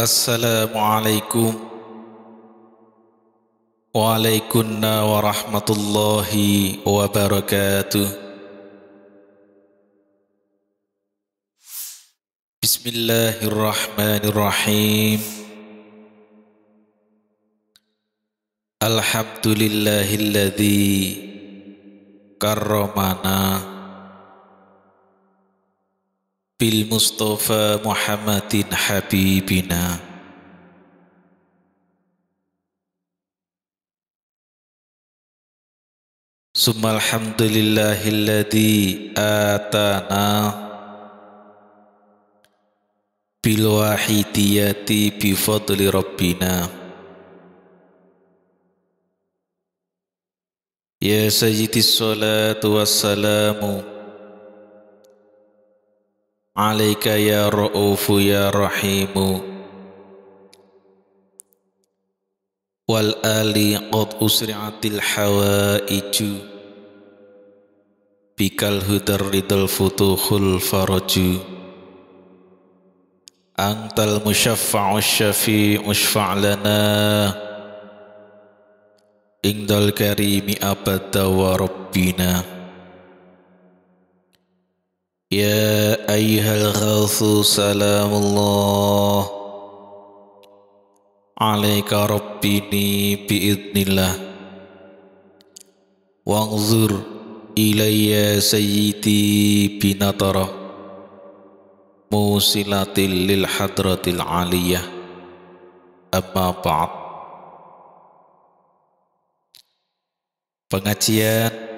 Assalamualaikum Waalaikumna warahmatullahi wabarakatuh Bismillahirrahmanirrahim Alhamdulillahilladzi karramana بالمصطفى محمد حبيبنا ثم الحمد لله الذي آتانا بالواحديات بفضل ربنا يا سيدي الصلاة والسلام عليك يا رؤوف يا رحيم والآل قد أسرعت الحوائج بك الهدى الرضا الفتوح الفرج أنت المشفع الشفيع اشفع لنا عند الكريم أبدا وربنا يا أيها الغوث سلام الله عليك ربني بإذن الله وانظر إلي سيدي بنظرة موصلة للحضرة العالية أما بعد Pengajian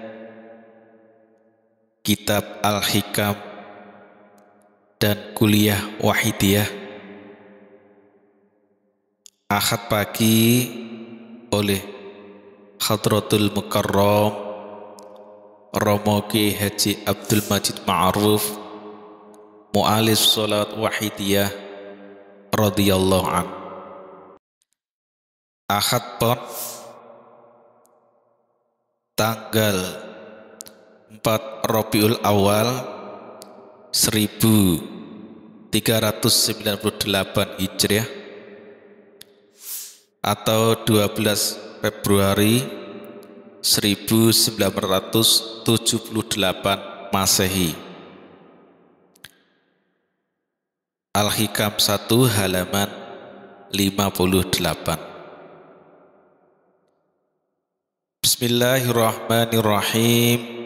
kitab Al-Hikam, dan kuliah Wahidiyah. Ahad pagi oleh Khadratul Mukarram Romo Haji Abdul Majid Ma'ruf Mu'alif Salat Wahidiyah radhiyallahu an Ahad pon tanggal 4 Rabiul Awal 1398 Hijriah atau 12 Februari 1978 Masehi. Al-Hikam 1 halaman 58. Bismillahirrahmanirrahim.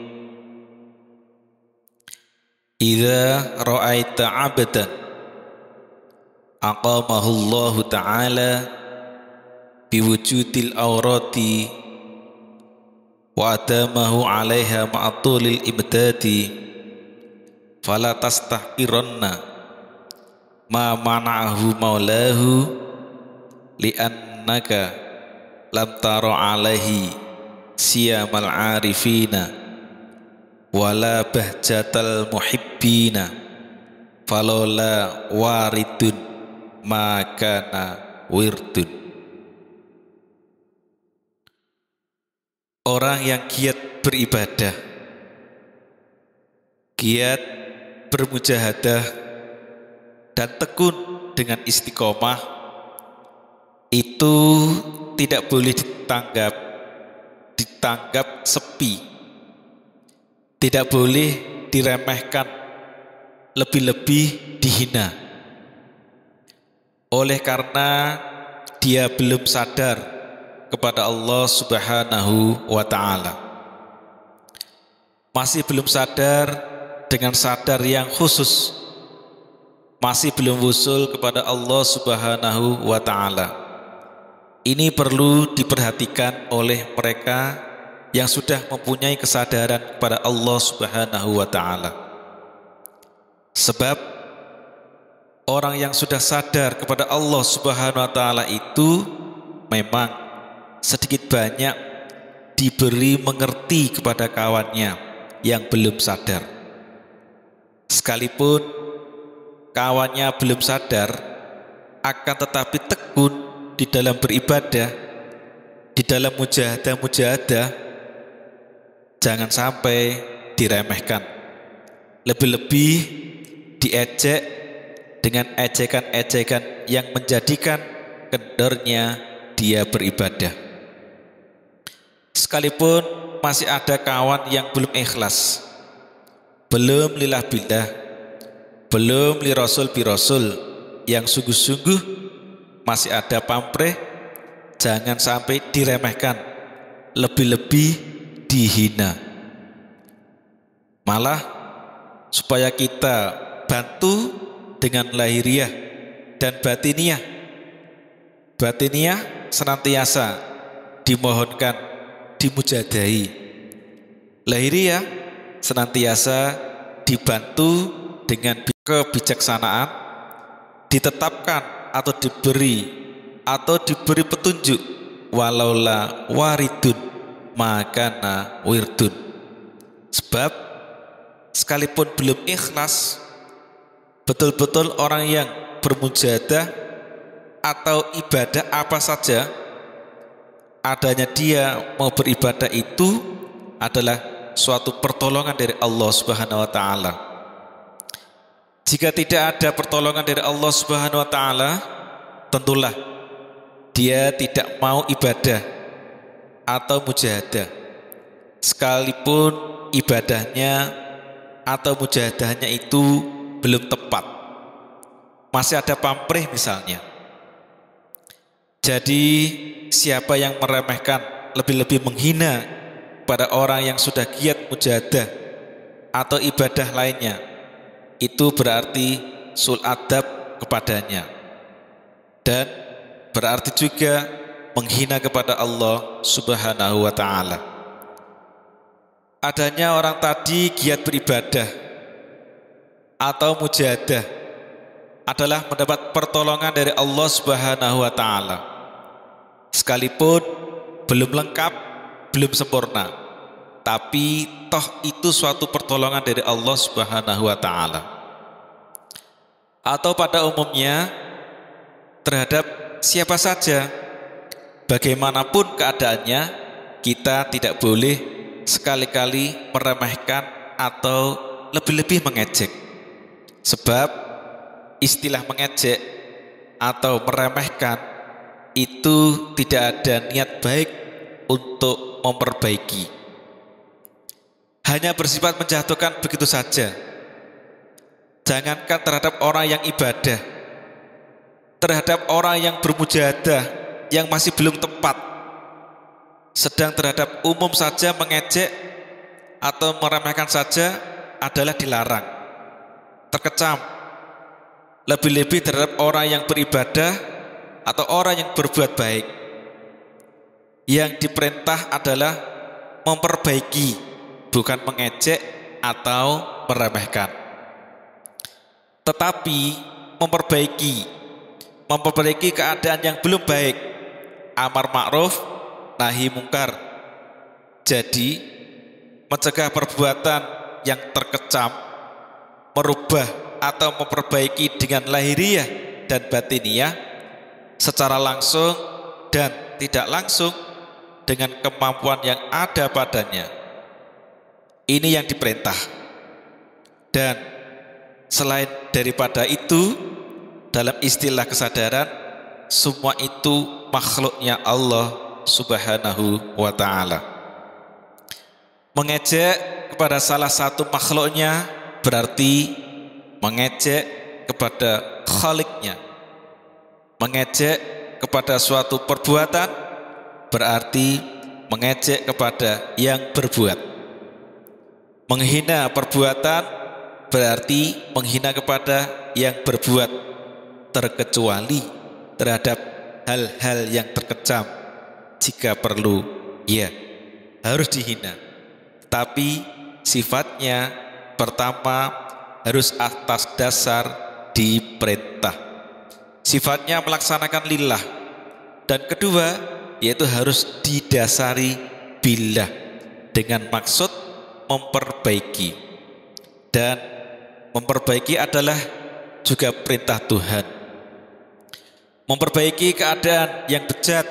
Idza ra'aita 'abdan aqamahu Ta'ala biwujudil awrati wa atamahu 'alaiha ma'atulil ibdadi fala tastahqiranna ma mana'ahu maulahu li'annaka lam tara 'alaihi siyamal 'arifina wala bahjatal muhibbina falola waridun makana wirdun orang yang giat beribadah giat bermujahadah dan tekun dengan istiqomah itu tidak boleh ditanggap ditanggap sepi tidak boleh diremehkan, lebih-lebih dihina. Oleh karena dia belum sadar kepada Allah Subhanahu wa taala. Masih belum sadar dengan sadar yang khusus. Masih belum wusul kepada Allah Subhanahu wa taala. Ini perlu diperhatikan oleh mereka yang sudah mempunyai kesadaran kepada Allah Subhanahu wa taala. Sebab orang yang sudah sadar kepada Allah Subhanahu wa taala itu memang sedikit banyak diberi mengerti kepada kawannya yang belum sadar. Sekalipun kawannya belum sadar, akan tetapi tekun di dalam beribadah, di dalam mujahadah-mujahadah, jangan sampai diremehkan. Lebih-lebih diejek dengan ejekan-ejekan yang menjadikan kendornya dia beribadah. Sekalipun masih ada kawan yang belum ikhlas, belum lillah billah, belum li rasul bi rasul, yang sungguh-sungguh masih ada pampre, jangan sampai diremehkan. Lebih-lebih dihina. Malah supaya kita bantu dengan lahiriah dan batiniah. Batiniah senantiasa dimohonkan, dimujadai. Lahiriah senantiasa dibantu dengan kebijaksanaan, ditetapkan atau diberi atau diberi petunjuk walaula waridun makana wirdun sebab sekalipun belum ikhlas betul-betul orang yang bermujadah atau ibadah apa saja adanya dia mau beribadah itu adalah suatu pertolongan dari Allah Subhanahu wa taala. Jika tidak ada pertolongan dari Allah Subhanahu wa taala, tentulah dia tidak mau ibadah atau mujahadah. Sekalipun ibadahnya atau mujahadahnya itu belum tepat. Masih ada pamrih misalnya. Jadi siapa yang meremehkan, lebih-lebih menghina pada orang yang sudah giat mujahadah atau ibadah lainnya, itu berarti sul adab kepadanya. Dan berarti juga menghina kepada Allah Subhanahu wa taala. Adanya orang tadi giat beribadah atau mujadah adalah mendapat pertolongan dari Allah Subhanahu wa taala. Sekalipun belum lengkap, belum sempurna, tapi toh itu suatu pertolongan dari Allah Subhanahu wa taala. Atau pada umumnya terhadap siapa saja bagaimanapun keadaannya, kita tidak boleh sekali-kali meremehkan atau lebih-lebih mengejek. Sebab istilah mengejek atau meremehkan itu tidak ada niat baik untuk memperbaiki. Hanya bersifat menjatuhkan begitu saja. Jangankan terhadap orang yang ibadah, terhadap orang yang bermujahadah, yang masih belum tepat sedang terhadap umum saja mengejek atau meremehkan saja adalah dilarang terkecam lebih-lebih terhadap orang yang beribadah atau orang yang berbuat baik yang diperintah adalah memperbaiki bukan mengejek atau meremehkan tetapi memperbaiki memperbaiki keadaan yang belum baik amar ma'ruf, nahi mungkar. Jadi, mencegah perbuatan yang terkecam, merubah atau memperbaiki dengan lahiriah dan batiniah secara langsung dan tidak langsung dengan kemampuan yang ada padanya. Ini yang diperintah. Dan selain daripada itu, dalam istilah kesadaran, semua itu makhluknya Allah Subhanahu wa taala. Mengejek kepada salah satu makhluknya berarti mengejek kepada khaliknya. Mengejek kepada suatu perbuatan berarti mengejek kepada yang berbuat. Menghina perbuatan berarti menghina kepada yang berbuat terkecuali terhadap hal-hal yang terkecam. Jika perlu, ya, harus dihina. Tapi sifatnya pertama harus atas dasar diperintah. Sifatnya melaksanakan lillah. Dan kedua, yaitu harus didasari bila dengan maksud memperbaiki. Dan memperbaiki adalah juga perintah Tuhan Memperbaiki keadaan yang bejat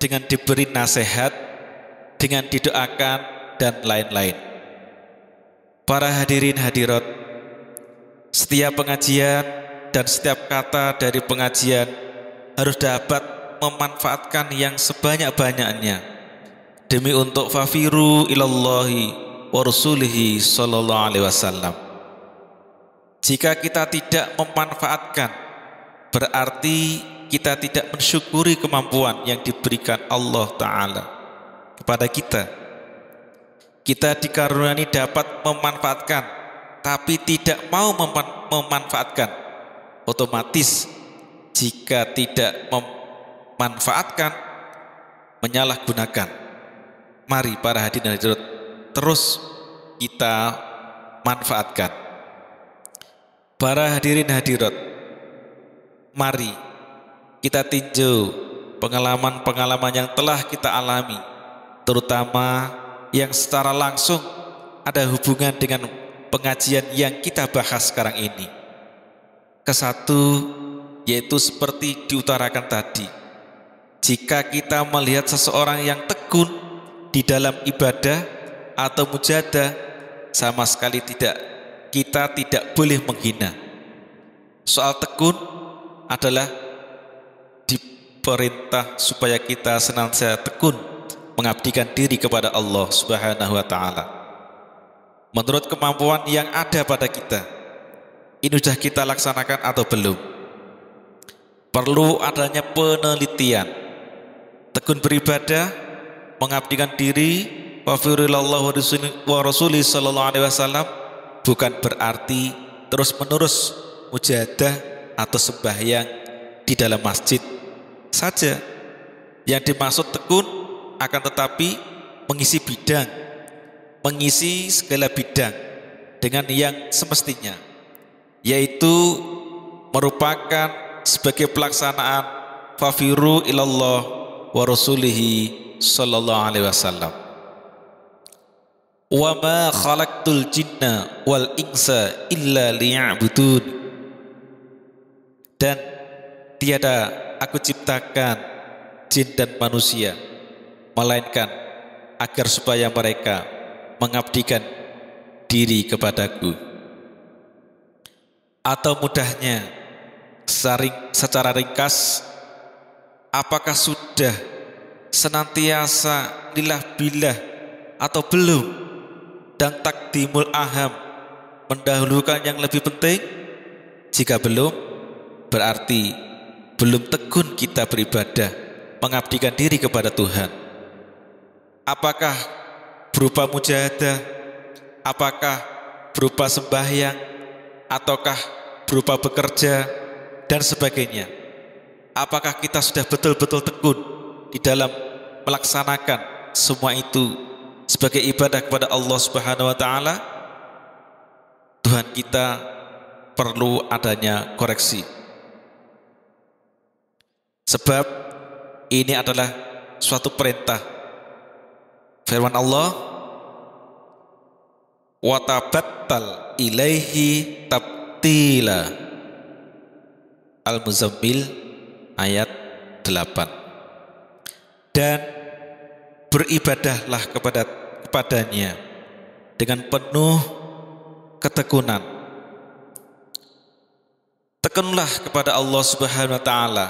dengan diberi nasihat, dengan didoakan, dan lain-lain. Para hadirin hadirat, setiap pengajian dan setiap kata dari pengajian harus dapat memanfaatkan yang sebanyak-banyaknya demi untuk fafiru ilallahi wa rasulihi sallallahu alaihi wasallam. Jika kita tidak memanfaatkan berarti kita tidak mensyukuri kemampuan yang diberikan Allah Ta'ala kepada kita. Kita dikaruniai dapat memanfaatkan, tapi tidak mau meman memanfaatkan. Otomatis, jika tidak memanfaatkan, menyalahgunakan. Mari para hadirin hadirat, terus kita manfaatkan. Para hadirin hadirat, Mari kita tinjau pengalaman-pengalaman yang telah kita alami, terutama yang secara langsung ada hubungan dengan pengajian yang kita bahas sekarang ini. Kesatu, yaitu seperti diutarakan tadi, jika kita melihat seseorang yang tekun di dalam ibadah atau mujada sama sekali tidak kita tidak boleh menghina. Soal tekun adalah diperintah supaya kita senantiasa tekun mengabdikan diri kepada Allah Subhanahu wa taala. Menurut kemampuan yang ada pada kita, ini sudah kita laksanakan atau belum? Perlu adanya penelitian. Tekun beribadah, mengabdikan diri, wa wa rasuli sallallahu alaihi wasallam bukan berarti terus-menerus mujahadah atau sembahyang di dalam masjid saja. Yang dimaksud tekun akan tetapi mengisi bidang, mengisi segala bidang dengan yang semestinya, yaitu merupakan sebagai pelaksanaan fafiru ilallah wa rasulihi sallallahu alaihi wasallam. Wa ma khalaqtul jinna wal insa illa liya'budun dan tiada aku ciptakan jin dan manusia, melainkan agar supaya mereka mengabdikan diri kepadaku. Atau mudahnya, saring, secara ringkas, apakah sudah senantiasa lillah bilah atau belum dan takdimul aham mendahulukan yang lebih penting? Jika belum, berarti belum tekun kita beribadah, mengabdikan diri kepada Tuhan. Apakah berupa mujahadah, apakah berupa sembahyang, ataukah berupa bekerja, dan sebagainya. Apakah kita sudah betul-betul tekun di dalam melaksanakan semua itu sebagai ibadah kepada Allah Subhanahu wa taala? Tuhan kita perlu adanya koreksi. Sebab ini adalah suatu perintah. Firman Allah, watabattal ilaihi tabtila. Al-Muzammil ayat 8. Dan beribadahlah kepada kepadanya dengan penuh ketekunan. Tekunlah kepada Allah Subhanahu wa taala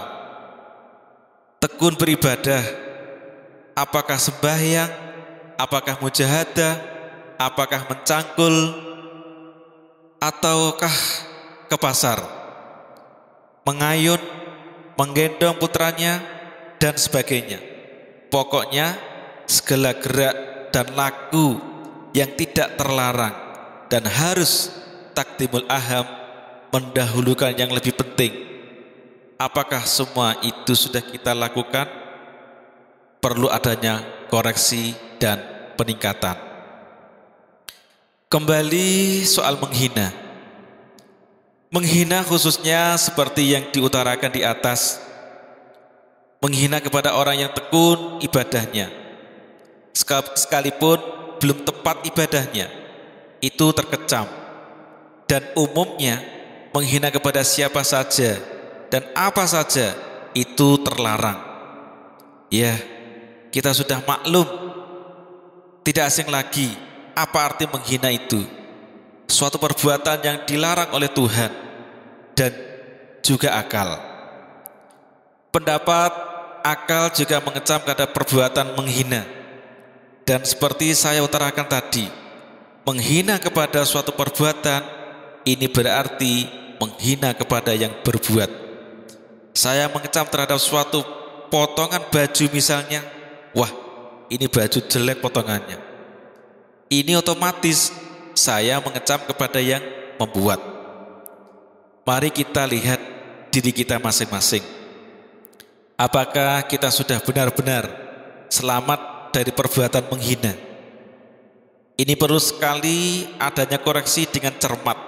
tekun beribadah. Apakah sembahyang, apakah mujahadah, apakah mencangkul, ataukah ke pasar, mengayun, menggendong putranya, dan sebagainya. Pokoknya, segala gerak dan laku yang tidak terlarang dan harus takdimul aham mendahulukan yang lebih penting Apakah semua itu sudah kita lakukan? Perlu adanya koreksi dan peningkatan. Kembali soal menghina. Menghina khususnya seperti yang diutarakan di atas. Menghina kepada orang yang tekun ibadahnya. Sekalipun belum tepat ibadahnya, itu terkecam. Dan umumnya menghina kepada siapa saja dan apa saja itu terlarang. Ya, kita sudah maklum. Tidak asing lagi apa arti menghina itu. Suatu perbuatan yang dilarang oleh Tuhan dan juga akal. Pendapat akal juga mengecam kepada perbuatan menghina. Dan seperti saya utarakan tadi, menghina kepada suatu perbuatan ini berarti menghina kepada yang berbuat saya mengecam terhadap suatu potongan baju misalnya, wah ini baju jelek potongannya. Ini otomatis saya mengecam kepada yang membuat. Mari kita lihat diri kita masing-masing. Apakah kita sudah benar-benar selamat dari perbuatan menghina? Ini perlu sekali adanya koreksi dengan cermat.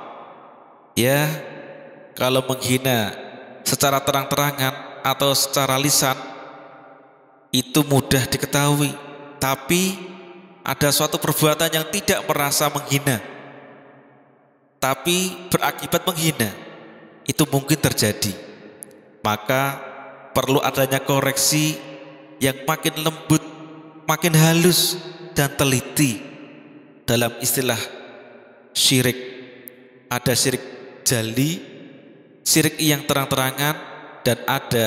Ya, kalau menghina secara terang-terangan atau secara lisan itu mudah diketahui tapi ada suatu perbuatan yang tidak merasa menghina tapi berakibat menghina itu mungkin terjadi maka perlu adanya koreksi yang makin lembut makin halus dan teliti dalam istilah syirik ada syirik jali syirik yang terang-terangan dan ada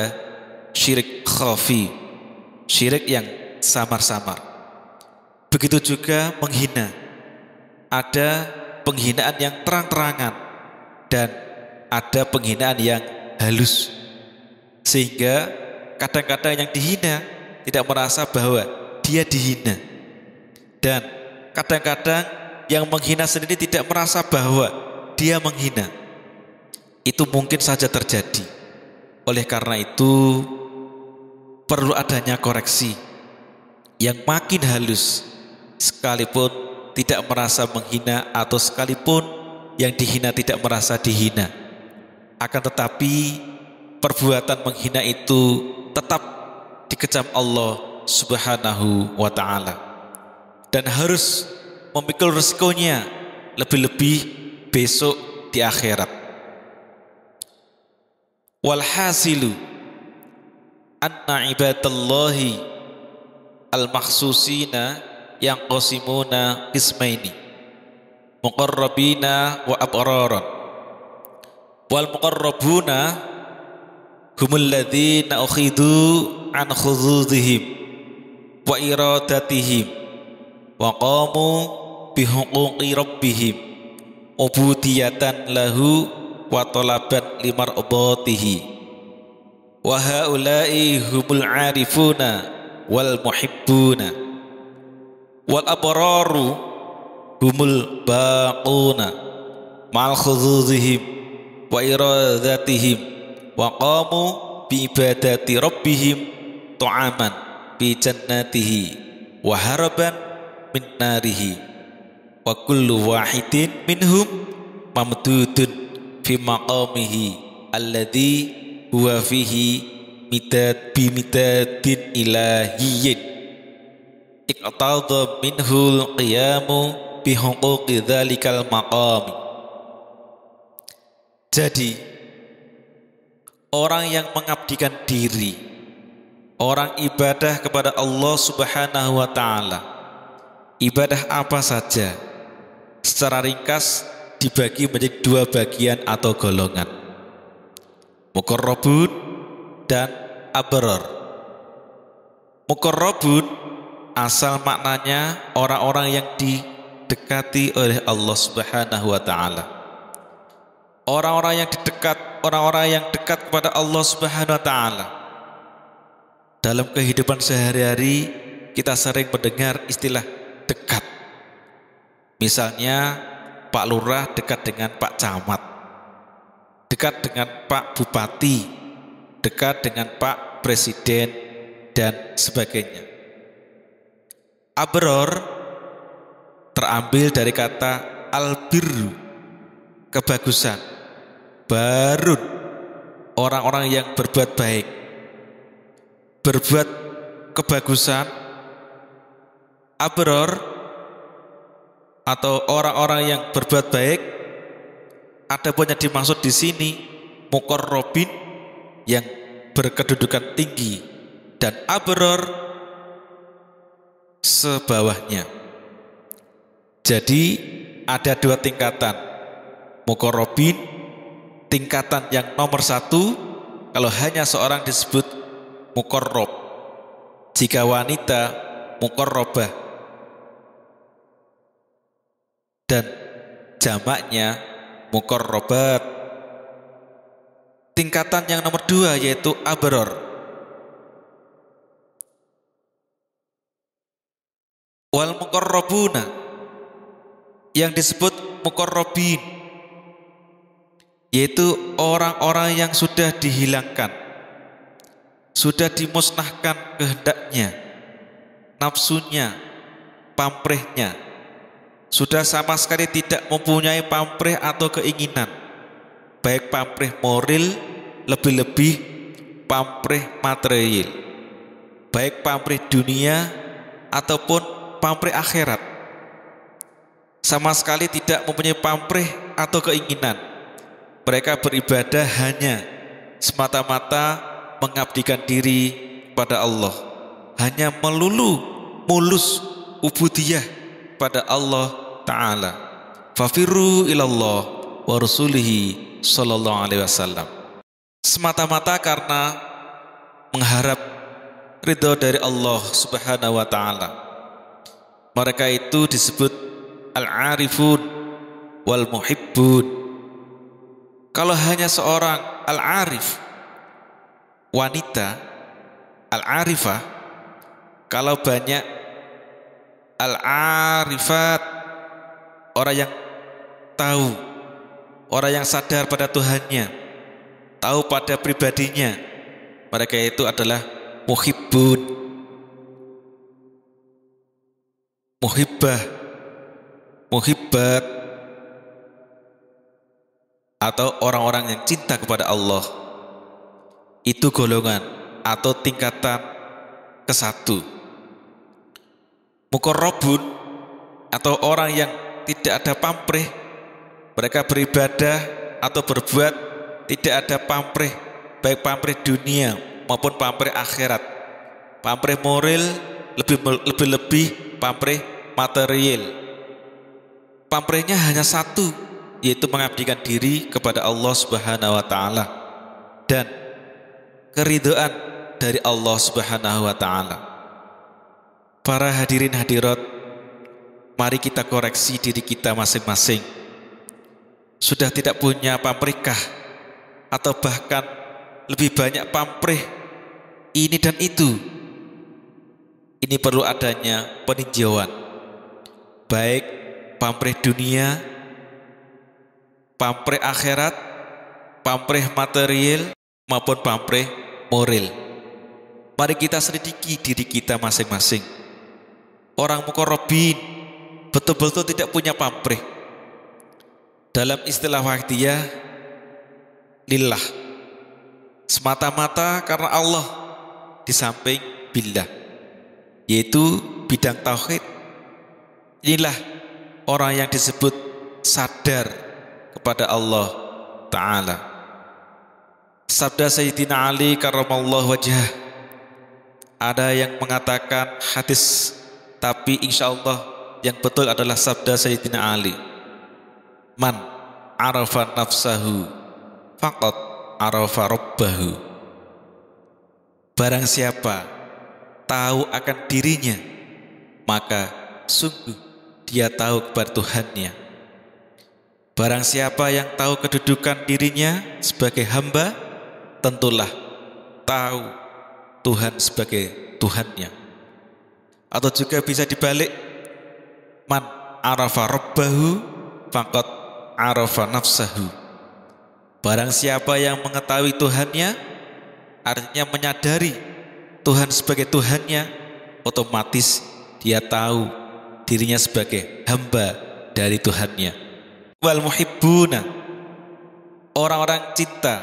syirik khafi, syirik yang samar-samar. Begitu juga menghina. Ada penghinaan yang terang-terangan dan ada penghinaan yang halus. Sehingga kadang-kadang yang dihina tidak merasa bahwa dia dihina. Dan kadang-kadang yang menghina sendiri tidak merasa bahwa dia menghina itu mungkin saja terjadi. Oleh karena itu, perlu adanya koreksi yang makin halus, sekalipun tidak merasa menghina atau sekalipun yang dihina tidak merasa dihina. Akan tetapi, perbuatan menghina itu tetap dikecam Allah Subhanahu wa Ta'ala, dan harus memikul resikonya lebih-lebih besok di akhirat. Walhasilu anna ibadallahi al-makhsusina yang qasimuna qismaini muqarrabina wa abraran wal muqarrabuna humul ladzina ukhidu an khududihim wa iradatihim wa qamu bihuquqi rabbihim ubudiyatan lahu وطلبا لمرضاته وهؤلاء هم العارفون والمحبون والأبرار هم الباقون مع خذوذهم وإرادتهم وقاموا بعبادة ربهم طعاما في جناته وهربا من ناره وكل واحد منهم ممدود fi maqamihi alladhi huwa fihi mitad bi mitadin ilahiyyin iqtadha minhu al-qiyamu bi huquqi dhalikal maqami jadi orang yang mengabdikan diri orang ibadah kepada Allah Subhanahu wa taala ibadah apa saja secara ringkas dibagi menjadi dua bagian atau golongan. Mukorrobun dan abror. Mukorrobun asal maknanya orang-orang yang didekati oleh Allah Subhanahu wa taala. Orang-orang yang dekat, orang-orang yang dekat kepada Allah Subhanahu wa taala. Dalam kehidupan sehari-hari kita sering mendengar istilah dekat. Misalnya Pak Lurah, dekat dengan Pak Camat, dekat dengan Pak Bupati, dekat dengan Pak Presiden, dan sebagainya. Abror terambil dari kata albiru kebagusan, barut orang-orang yang berbuat baik, berbuat kebagusan, abror atau orang-orang yang berbuat baik ada banyak dimaksud di sini mukor robin yang berkedudukan tinggi dan abror sebawahnya. Jadi ada dua tingkatan mukor robin tingkatan yang nomor satu kalau hanya seorang disebut mukor rob jika wanita mukor robah dan jamaknya mukorrobat. Tingkatan yang nomor dua yaitu abror. Wal mukorrobuna yang disebut mukorrobin yaitu orang-orang yang sudah dihilangkan sudah dimusnahkan kehendaknya nafsunya pamrihnya sudah sama sekali tidak mempunyai pamrih atau keinginan baik pamrih moral lebih-lebih pamrih material baik pamrih dunia ataupun pamrih akhirat sama sekali tidak mempunyai pamrih atau keinginan mereka beribadah hanya semata-mata mengabdikan diri kepada Allah hanya melulu mulus ubudiyah kepada Allah Ta'ala. Fafirru ilallah wa rasulihi sallallahu alaihi wasallam. Semata-mata karena mengharap ridho dari Allah Subhanahu wa taala. Mereka itu disebut al-arifun wal muhibbun. Kalau hanya seorang al-arif wanita al-arifah kalau banyak Al-arifat orang yang tahu, orang yang sadar pada Tuhannya, tahu pada pribadinya. Mereka itu adalah muhibbun. Muhibbah, muhibbat atau orang-orang yang cinta kepada Allah. Itu golongan atau tingkatan kesatu. satu mukorobun atau orang yang tidak ada pamrih mereka beribadah atau berbuat tidak ada pamrih baik pamrih dunia maupun pamrih akhirat pamrih moral lebih lebih lebih pamrih material pamrihnya hanya satu yaitu mengabdikan diri kepada Allah Subhanahu wa taala dan keridoan dari Allah Subhanahu wa taala Para hadirin hadirat, mari kita koreksi diri kita masing-masing. Sudah tidak punya pamrihkah atau bahkan lebih banyak pamrih ini dan itu. Ini perlu adanya peninjauan. Baik pamrih dunia, pamrih akhirat, pamrih material maupun pamrih moral. Mari kita selidiki diri kita masing-masing orang mukorobin betul-betul tidak punya pamrih. Dalam istilah wahdiyah, lillah. Semata-mata karena Allah di samping billah. Yaitu bidang tauhid. Inilah orang yang disebut sadar kepada Allah Ta'ala. Sabda Sayyidina Ali karamallahu wajah. Ada yang mengatakan hadis tapi insya Allah yang betul adalah sabda Sayyidina Ali. Man arafa nafsahu faqat arafa rabbahu. Barang siapa tahu akan dirinya, maka sungguh dia tahu kepada Tuhannya. Barang siapa yang tahu kedudukan dirinya sebagai hamba, tentulah tahu Tuhan sebagai Tuhannya atau juga bisa dibalik man arafa rabbahu faqad arafa nafsahu barang siapa yang mengetahui Tuhannya artinya menyadari Tuhan sebagai Tuhannya otomatis dia tahu dirinya sebagai hamba dari Tuhannya wal muhibbuna orang-orang cinta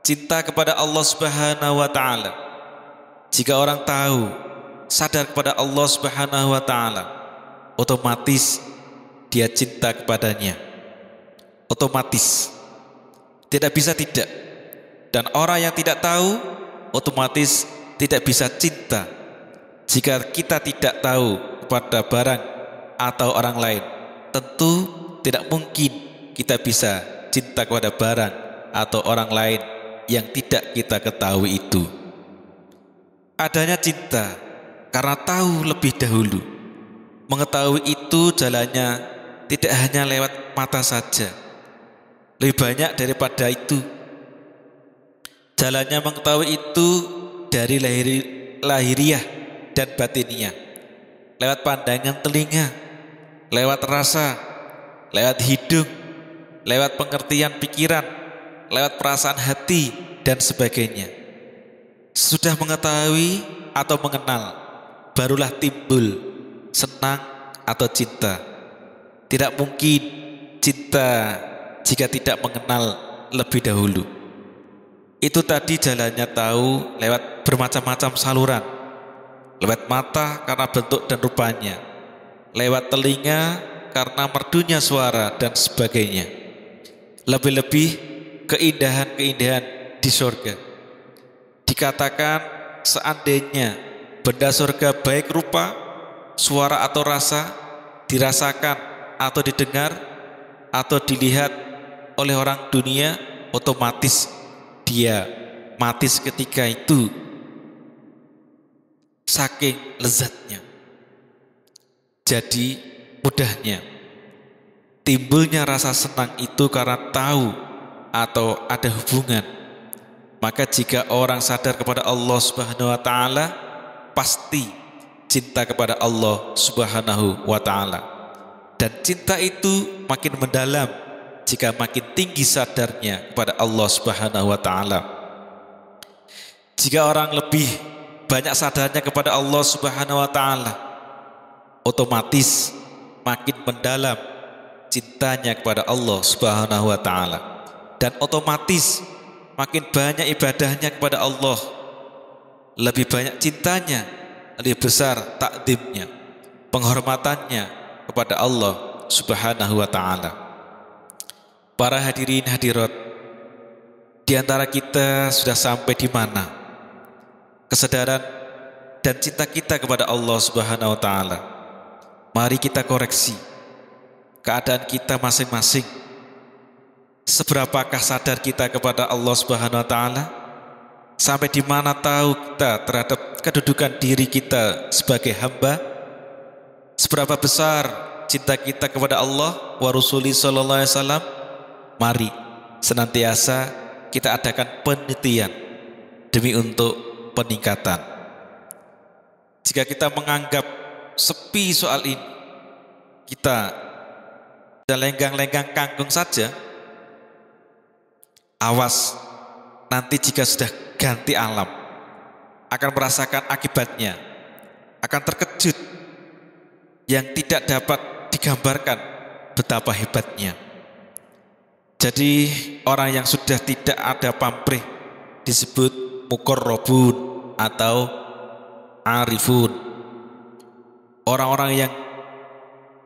cinta kepada Allah Subhanahu wa taala jika orang tahu sadar kepada Allah Subhanahu wa taala, otomatis dia cinta kepadanya. Otomatis. Tidak bisa tidak. Dan orang yang tidak tahu otomatis tidak bisa cinta jika kita tidak tahu kepada barang atau orang lain. Tentu tidak mungkin kita bisa cinta kepada barang atau orang lain yang tidak kita ketahui itu. Adanya cinta karena tahu lebih dahulu. Mengetahui itu jalannya tidak hanya lewat mata saja. Lebih banyak daripada itu. Jalannya mengetahui itu dari lahir, lahiriah dan batiniah. Lewat pandangan telinga, lewat rasa, lewat hidung, lewat pengertian pikiran, lewat perasaan hati, dan sebagainya. Sudah mengetahui atau mengenal barulah timbul senang atau cinta. Tidak mungkin cinta jika tidak mengenal lebih dahulu. Itu tadi jalannya tahu lewat bermacam-macam saluran. Lewat mata karena bentuk dan rupanya. Lewat telinga karena merdunya suara dan sebagainya. Lebih-lebih keindahan-keindahan di sorga. Dikatakan seandainya benda surga baik rupa, suara atau rasa, dirasakan atau didengar, atau dilihat oleh orang dunia, otomatis dia mati ketika itu saking lezatnya. Jadi mudahnya timbulnya rasa senang itu karena tahu atau ada hubungan. Maka jika orang sadar kepada Allah Subhanahu wa taala, pasti cinta kepada Allah Subhanahu wa taala. Dan cinta itu makin mendalam jika makin tinggi sadarnya kepada Allah Subhanahu wa taala. Jika orang lebih banyak sadarnya kepada Allah Subhanahu wa taala, otomatis makin mendalam cintanya kepada Allah Subhanahu wa taala dan otomatis makin banyak ibadahnya kepada Allah lebih banyak cintanya, lebih besar takdimnya, penghormatannya kepada Allah Subhanahu wa taala. Para hadirin hadirat, di antara kita sudah sampai di mana kesadaran dan cinta kita kepada Allah Subhanahu wa taala. Mari kita koreksi keadaan kita masing-masing. Seberapakah sadar kita kepada Allah Subhanahu wa taala? sampai di mana tahu kita terhadap kedudukan diri kita sebagai hamba? Seberapa besar cinta kita kepada Allah wa Rasuli sallallahu alaihi wasallam? Mari senantiasa kita adakan penelitian demi untuk peningkatan. Jika kita menganggap sepi soal ini, kita lenggang-lenggang kangkung saja, awas nanti jika sudah ganti alam, akan merasakan akibatnya, akan terkejut yang tidak dapat digambarkan betapa hebatnya. Jadi orang yang sudah tidak ada pamrih disebut mukorrobun atau arifun. Orang-orang yang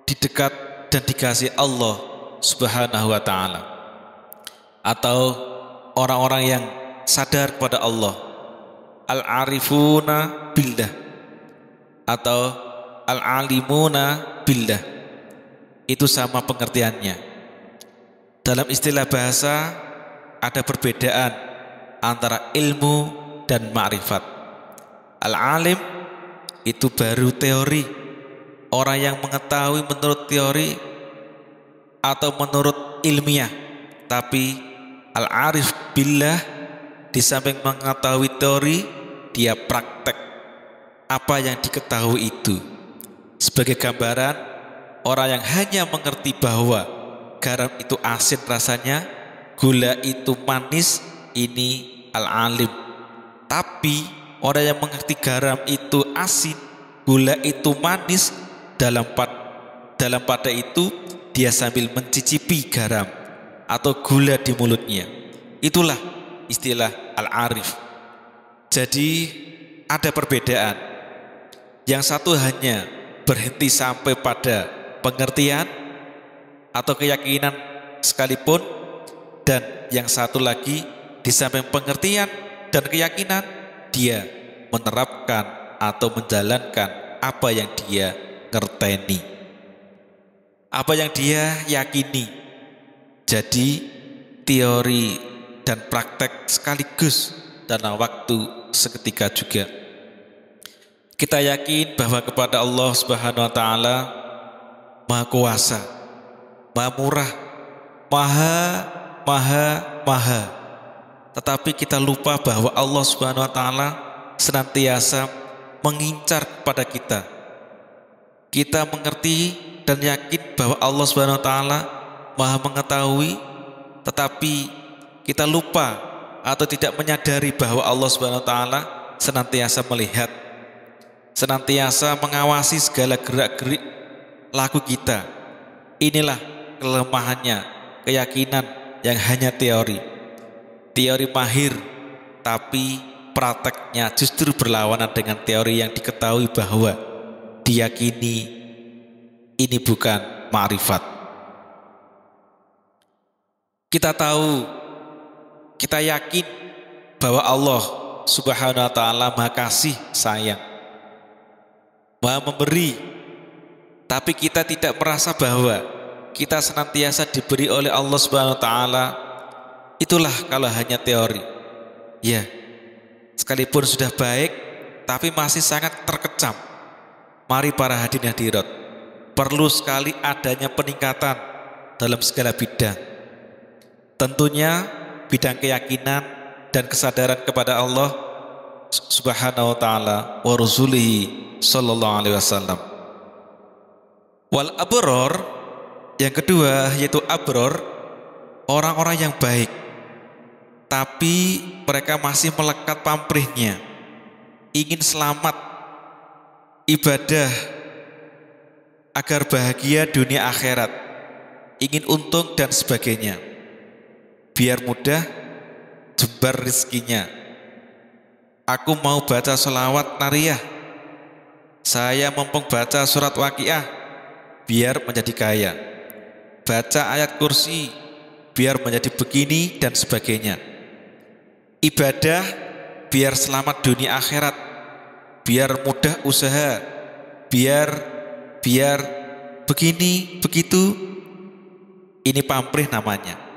didekat dan dikasih Allah subhanahu wa ta'ala. Atau orang-orang yang sadar kepada Allah al-arifuna billah atau al-alimuna billah itu sama pengertiannya dalam istilah bahasa ada perbedaan antara ilmu dan ma'rifat al-alim itu baru teori orang yang mengetahui menurut teori atau menurut ilmiah tapi al-arif billah di samping mengetahui teori, dia praktek apa yang diketahui itu. Sebagai gambaran, orang yang hanya mengerti bahwa garam itu asin rasanya, gula itu manis, ini al-alim. Tapi orang yang mengerti garam itu asin, gula itu manis, dalam pad dalam pada itu dia sambil mencicipi garam atau gula di mulutnya. Itulah istilah al-arif. Jadi ada perbedaan. Yang satu hanya berhenti sampai pada pengertian atau keyakinan sekalipun dan yang satu lagi di samping pengertian dan keyakinan dia menerapkan atau menjalankan apa yang dia ngerteni. Apa yang dia yakini. Jadi teori dan praktek sekaligus dalam waktu seketika juga. Kita yakin bahwa kepada Allah Subhanahu wa taala Maha Kuasa, Maha Murah, Maha Maha Maha. Tetapi kita lupa bahwa Allah Subhanahu wa taala senantiasa mengincar kepada kita. Kita mengerti dan yakin bahwa Allah Subhanahu wa taala Maha mengetahui tetapi kita lupa atau tidak menyadari bahwa Allah Subhanahu wa taala senantiasa melihat, senantiasa mengawasi segala gerak-gerik laku kita. Inilah kelemahannya, keyakinan yang hanya teori. Teori mahir tapi prakteknya justru berlawanan dengan teori yang diketahui bahwa diyakini ini bukan ma'rifat. Kita tahu kita yakin bahwa Allah Subhanahu wa taala Maha Kasih sayang. Maha memberi. Tapi kita tidak merasa bahwa kita senantiasa diberi oleh Allah Subhanahu wa taala. Itulah kalau hanya teori. Ya. Sekalipun sudah baik tapi masih sangat terkecam. Mari para hadirin hadirat, perlu sekali adanya peningkatan dalam segala bidang. Tentunya bidang keyakinan dan kesadaran kepada Allah Subhanahu wa taala wa rasulihi sallallahu alaihi wasallam. Wal abror yang kedua yaitu abror orang-orang yang baik tapi mereka masih melekat pamrihnya ingin selamat ibadah agar bahagia dunia akhirat ingin untung dan sebagainya biar mudah jebar rizkinya. Aku mau baca selawat nariyah. Saya mumpung baca surat wakiah, biar menjadi kaya. Baca ayat kursi, biar menjadi begini dan sebagainya. Ibadah, biar selamat dunia akhirat. Biar mudah usaha, biar, biar, begini, begitu. Ini pamrih namanya.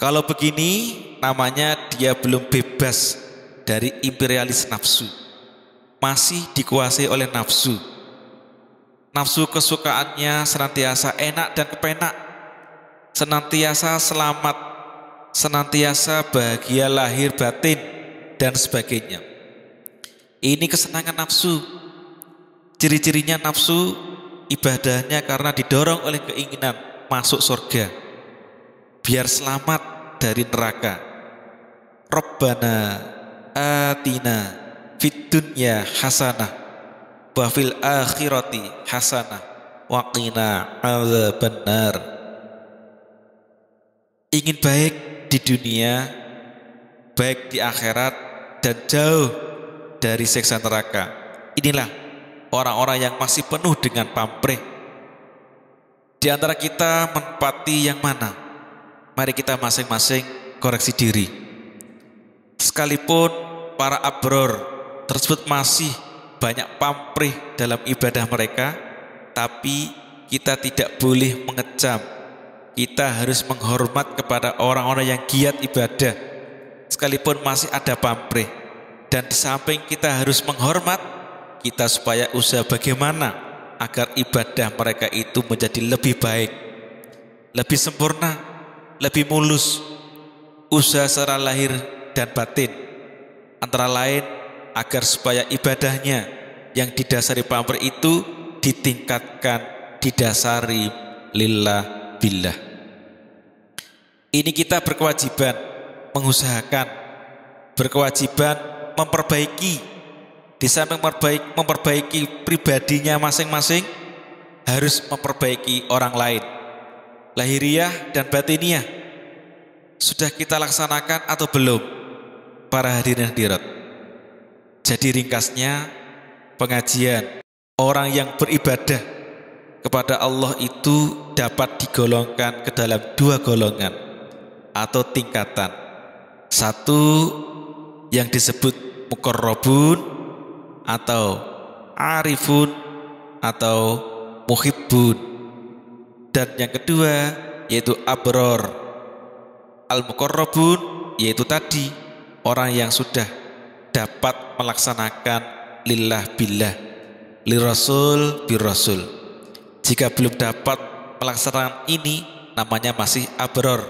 Kalau begini namanya dia belum bebas dari imperialis nafsu. Masih dikuasai oleh nafsu. Nafsu kesukaannya senantiasa enak dan kepenak. Senantiasa selamat. Senantiasa bahagia lahir batin dan sebagainya. Ini kesenangan nafsu. Ciri-cirinya nafsu ibadahnya karena didorong oleh keinginan masuk surga. Biar selamat dari neraka. Rabbana atina fid dunya hasanah wa fil akhirati hasanah wa qina benar. Ingin baik di dunia, baik di akhirat dan jauh dari seksa neraka. Inilah orang-orang yang masih penuh dengan pamrih. Di antara kita menempati yang mana? mari kita masing-masing koreksi diri. Sekalipun para abror tersebut masih banyak pamrih dalam ibadah mereka, tapi kita tidak boleh mengecam. Kita harus menghormat kepada orang-orang yang giat ibadah, sekalipun masih ada pamrih. Dan di samping kita harus menghormat, kita supaya usaha bagaimana agar ibadah mereka itu menjadi lebih baik, lebih sempurna, lebih mulus usaha secara lahir dan batin. Antara lain agar supaya ibadahnya yang didasari pamper itu ditingkatkan didasari lillah billah. Ini kita berkewajiban mengusahakan, berkewajiban memperbaiki di samping memperbaiki, memperbaiki pribadinya masing-masing harus memperbaiki orang lain lahiriah dan batiniah sudah kita laksanakan atau belum para hadirin hadirat. Jadi ringkasnya pengajian orang yang beribadah kepada Allah itu dapat digolongkan ke dalam dua golongan atau tingkatan. Satu yang disebut mukorrobun atau arifun atau muhibbun. Dan yang kedua yaitu abror al mukorrobbun yaitu tadi orang yang sudah dapat melaksanakan lillah billah lirasul birasul jika belum dapat melaksanakan ini namanya masih abror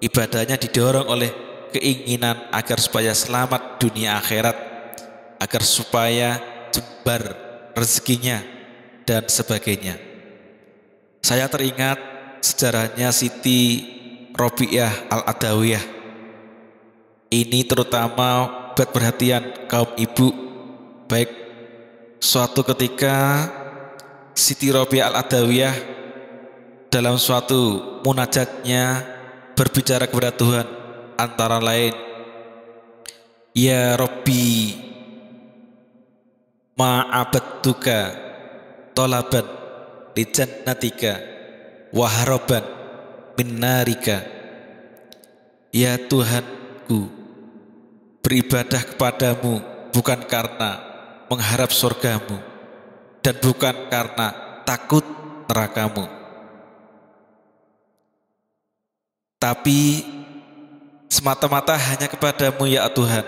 ibadahnya didorong oleh keinginan agar supaya selamat dunia akhirat agar supaya jembar rezekinya dan sebagainya saya teringat sejarahnya Siti Robiah Al-Adawiyah. Ini terutama buat perhatian kaum ibu. Baik, suatu ketika Siti Robiah Al-Adawiyah dalam suatu munajatnya berbicara kepada Tuhan antara lain Ya Robbi duka tolaban li jannatika waharoban min narika. Ya Tuhanku, beribadah kepadamu bukan karena mengharap surgamu dan bukan karena takut nerakamu. Tapi semata-mata hanya kepadamu ya Tuhan.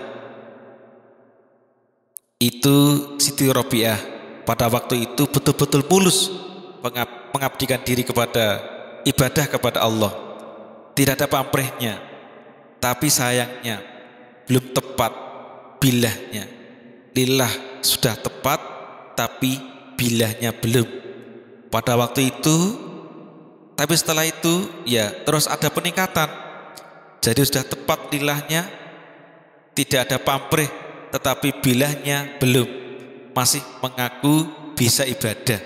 Itu Siti Robiah pada waktu itu betul-betul mulus mengabdikan diri kepada ibadah kepada Allah. Tidak ada pamrihnya, tapi sayangnya belum tepat bilahnya. Lillah sudah tepat, tapi bilahnya belum. Pada waktu itu, tapi setelah itu ya terus ada peningkatan. Jadi sudah tepat lillahnya tidak ada pamrih, tetapi bilahnya belum. Masih mengaku bisa ibadah.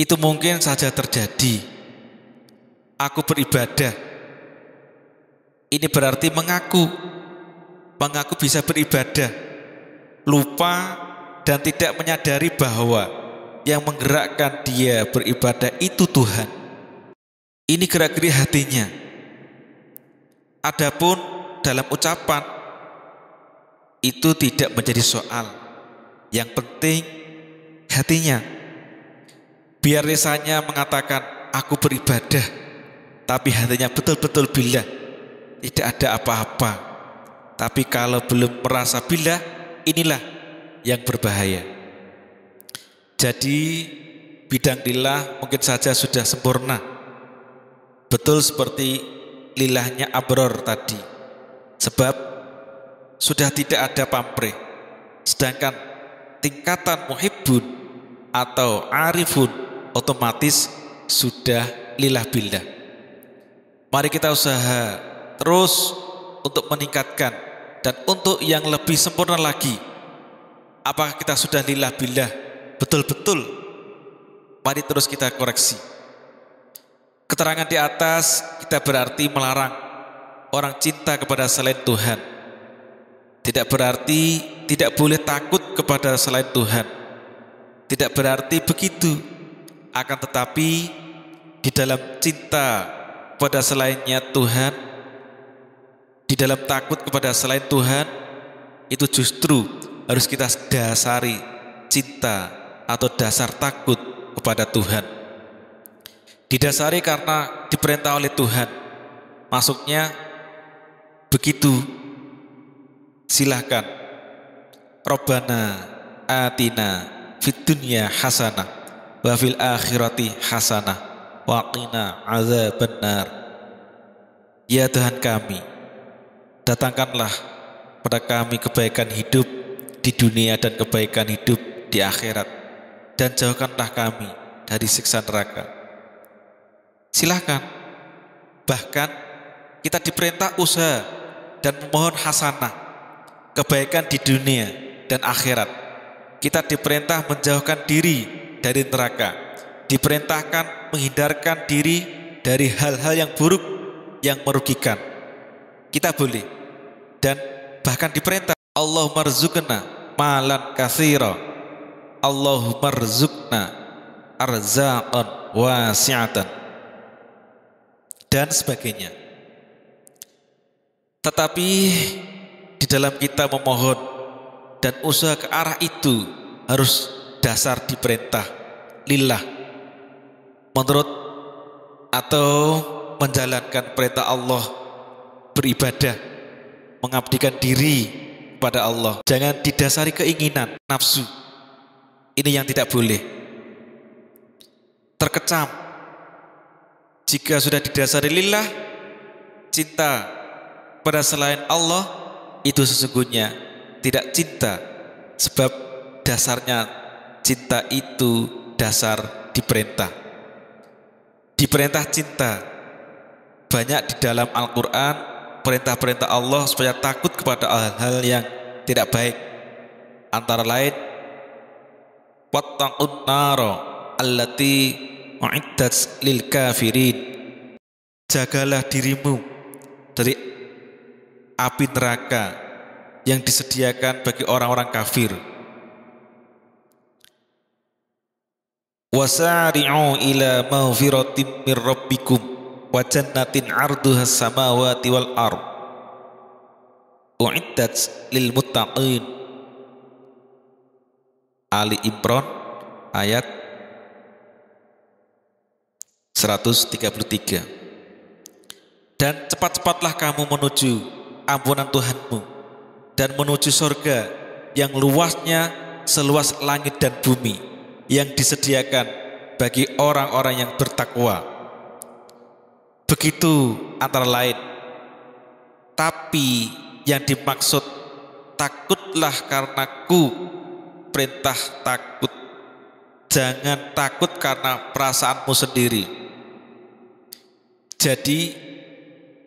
Itu mungkin saja terjadi aku beribadah. Ini berarti mengaku, mengaku bisa beribadah, lupa dan tidak menyadari bahwa yang menggerakkan dia beribadah itu Tuhan. Ini gerak-gerik hatinya. Adapun dalam ucapan itu tidak menjadi soal. Yang penting hatinya. Biar lesanya mengatakan aku beribadah tapi hatinya betul-betul bila tidak ada apa-apa tapi kalau belum merasa bila inilah yang berbahaya jadi bidang lilah mungkin saja sudah sempurna betul seperti lilahnya abror tadi sebab sudah tidak ada pamrih sedangkan tingkatan muhibbun atau arifun otomatis sudah lilah billah Mari kita usaha terus untuk meningkatkan dan untuk yang lebih sempurna lagi. Apakah kita sudah lillah billah betul-betul? Mari terus kita koreksi. Keterangan di atas kita berarti melarang orang cinta kepada selain Tuhan. Tidak berarti tidak boleh takut kepada selain Tuhan. Tidak berarti begitu. Akan tetapi di dalam cinta kepada selainnya Tuhan, di dalam takut kepada selain Tuhan, itu justru harus kita dasari cinta atau dasar takut kepada Tuhan. Didasari karena diperintah oleh Tuhan. Masuknya begitu. Silahkan. robana atina fitunya dunya hasanah wa fil akhirati hasanah waqina azab benar. Ya Tuhan kami, datangkanlah pada kami kebaikan hidup di dunia dan kebaikan hidup di akhirat, dan jauhkanlah kami dari siksa neraka. Silahkan, bahkan kita diperintah usaha dan memohon hasanah, kebaikan di dunia dan akhirat. Kita diperintah menjauhkan diri dari neraka diperintahkan menghindarkan diri dari hal-hal yang buruk yang merugikan. Kita boleh dan bahkan diperintah Allah marzukna malan kasiro Allah marzukna arzaqan wasi'atan dan sebagainya. Tetapi di dalam kita memohon dan usaha ke arah itu harus dasar diperintah lillah menurut atau menjalankan perintah Allah beribadah mengabdikan diri kepada Allah jangan didasari keinginan nafsu ini yang tidak boleh terkecam jika sudah didasari lillah cinta pada selain Allah itu sesungguhnya tidak cinta sebab dasarnya cinta itu dasar diperintah diperintah cinta. Banyak di dalam Al-Quran, perintah-perintah Allah supaya takut kepada hal-hal yang tidak baik. Antara lain, Wattaqun naro allati u'iddat lil kafirin. Jagalah dirimu dari api neraka yang disediakan bagi orang-orang kafir. wasari'u ila maghfiratin min rabbikum wa jannatin 'arduha samawati wal ard uiddat lil muttaqin Ali Imran ayat 133 dan cepat-cepatlah kamu menuju ampunan Tuhanmu dan menuju surga yang luasnya seluas langit dan bumi yang disediakan bagi orang-orang yang bertakwa. Begitu antara lain. Tapi yang dimaksud takutlah karena ku perintah takut. Jangan takut karena perasaanmu sendiri. Jadi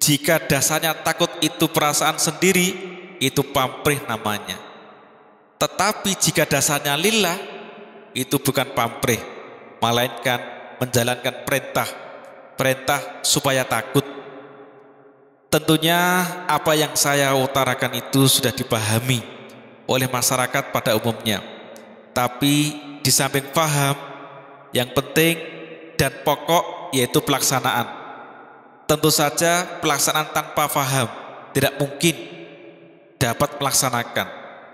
jika dasarnya takut itu perasaan sendiri, itu pamrih namanya. Tetapi jika dasarnya lillah, itu bukan pamrih, melainkan menjalankan perintah, perintah supaya takut. Tentunya apa yang saya utarakan itu sudah dipahami oleh masyarakat pada umumnya. Tapi di samping paham, yang penting dan pokok yaitu pelaksanaan. Tentu saja pelaksanaan tanpa paham tidak mungkin dapat melaksanakan.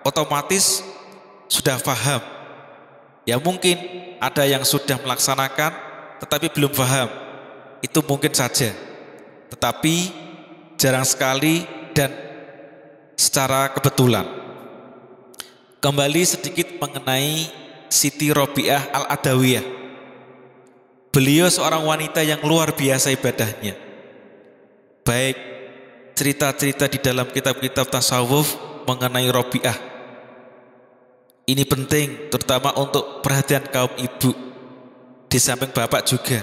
Otomatis sudah paham Ya mungkin ada yang sudah melaksanakan tetapi belum paham. Itu mungkin saja. Tetapi jarang sekali dan secara kebetulan. Kembali sedikit mengenai Siti Robiah Al-Adawiyah. Beliau seorang wanita yang luar biasa ibadahnya. Baik cerita-cerita di dalam kitab-kitab tasawuf mengenai Robiah ini penting terutama untuk perhatian kaum ibu. Di samping bapak juga.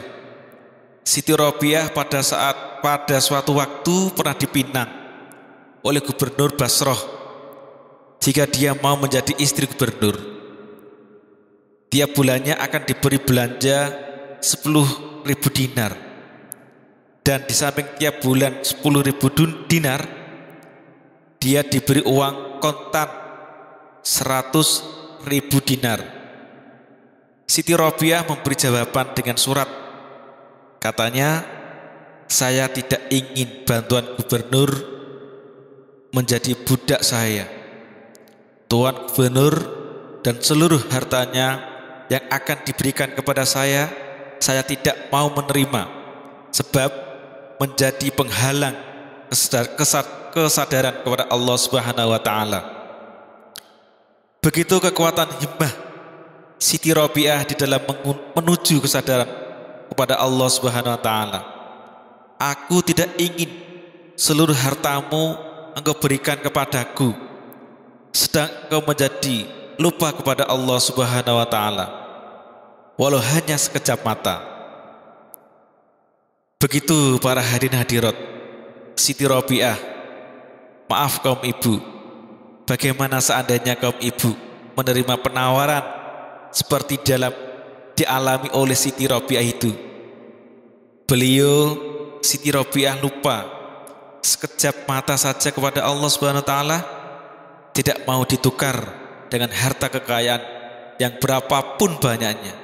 Siti Robiah pada saat pada suatu waktu pernah dipinang oleh Gubernur Basroh jika dia mau menjadi istri gubernur. Tiap bulannya akan diberi belanja 10.000 dinar. Dan di samping tiap bulan 10.000 dinar, dia diberi uang kontan Seratus ribu dinar. Siti Robiah memberi jawaban dengan surat. Katanya, saya tidak ingin bantuan gubernur menjadi budak saya. Tuan gubernur dan seluruh hartanya yang akan diberikan kepada saya, saya tidak mau menerima, sebab menjadi penghalang kesadaran kepada Allah Subhanahu wa Ta'ala. Begitu kekuatan himmah Siti Robiah di dalam menuju kesadaran kepada Allah Subhanahu wa taala. Aku tidak ingin seluruh hartamu engkau berikan kepadaku sedang engkau menjadi lupa kepada Allah Subhanahu wa taala walau hanya sekejap mata. Begitu para hadirin hadirat Siti Robiah Maaf kaum ibu Bagaimana seandainya kaum ibu menerima penawaran seperti dalam dialami oleh Siti Robiah itu? Beliau Siti Robiah lupa sekejap mata saja kepada Allah Subhanahu wa taala tidak mau ditukar dengan harta kekayaan yang berapapun banyaknya.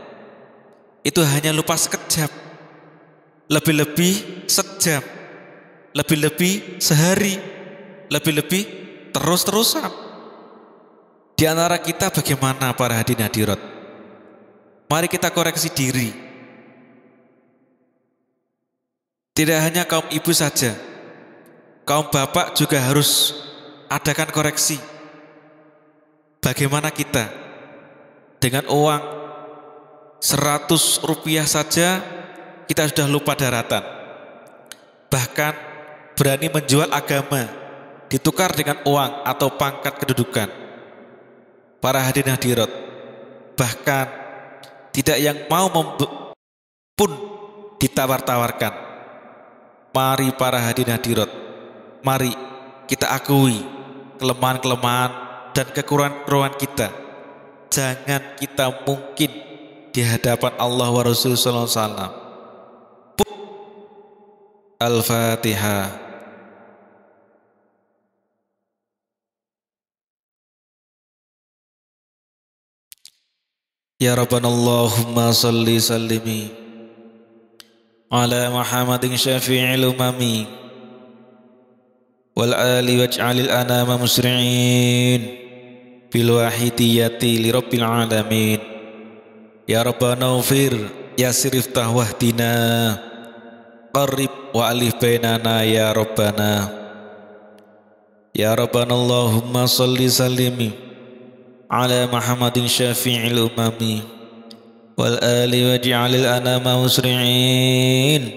Itu hanya lupa sekejap. Lebih-lebih sejam. Lebih-lebih sehari. Lebih-lebih terus-terusan. Di antara kita bagaimana para hadirin hadirat? Mari kita koreksi diri. Tidak hanya kaum ibu saja, kaum bapak juga harus adakan koreksi. Bagaimana kita dengan uang 100 rupiah saja kita sudah lupa daratan. Bahkan berani menjual agama ditukar dengan uang atau pangkat kedudukan. Para hadirin hadirat, bahkan tidak yang mau pun ditawar-tawarkan. Mari para hadirin hadirat, mari kita akui kelemahan-kelemahan dan kekurangan-kekurangan kita. Jangan kita mungkin di hadapan Allah wa Rasulullah SAW. Al-Fatihah. يا ربنا اللهم صل وسلم على محمد شفيع الأمم والآل واجعل الأنام مسرعين بالواحدية لرب العالمين يا ربنا اغفر سر افتح واهدنا قرب وألف بيننا يا ربنا يا ربنا اللهم صل سلم على محمد شفيع الأمم والآل واجعل الأنام مسرعين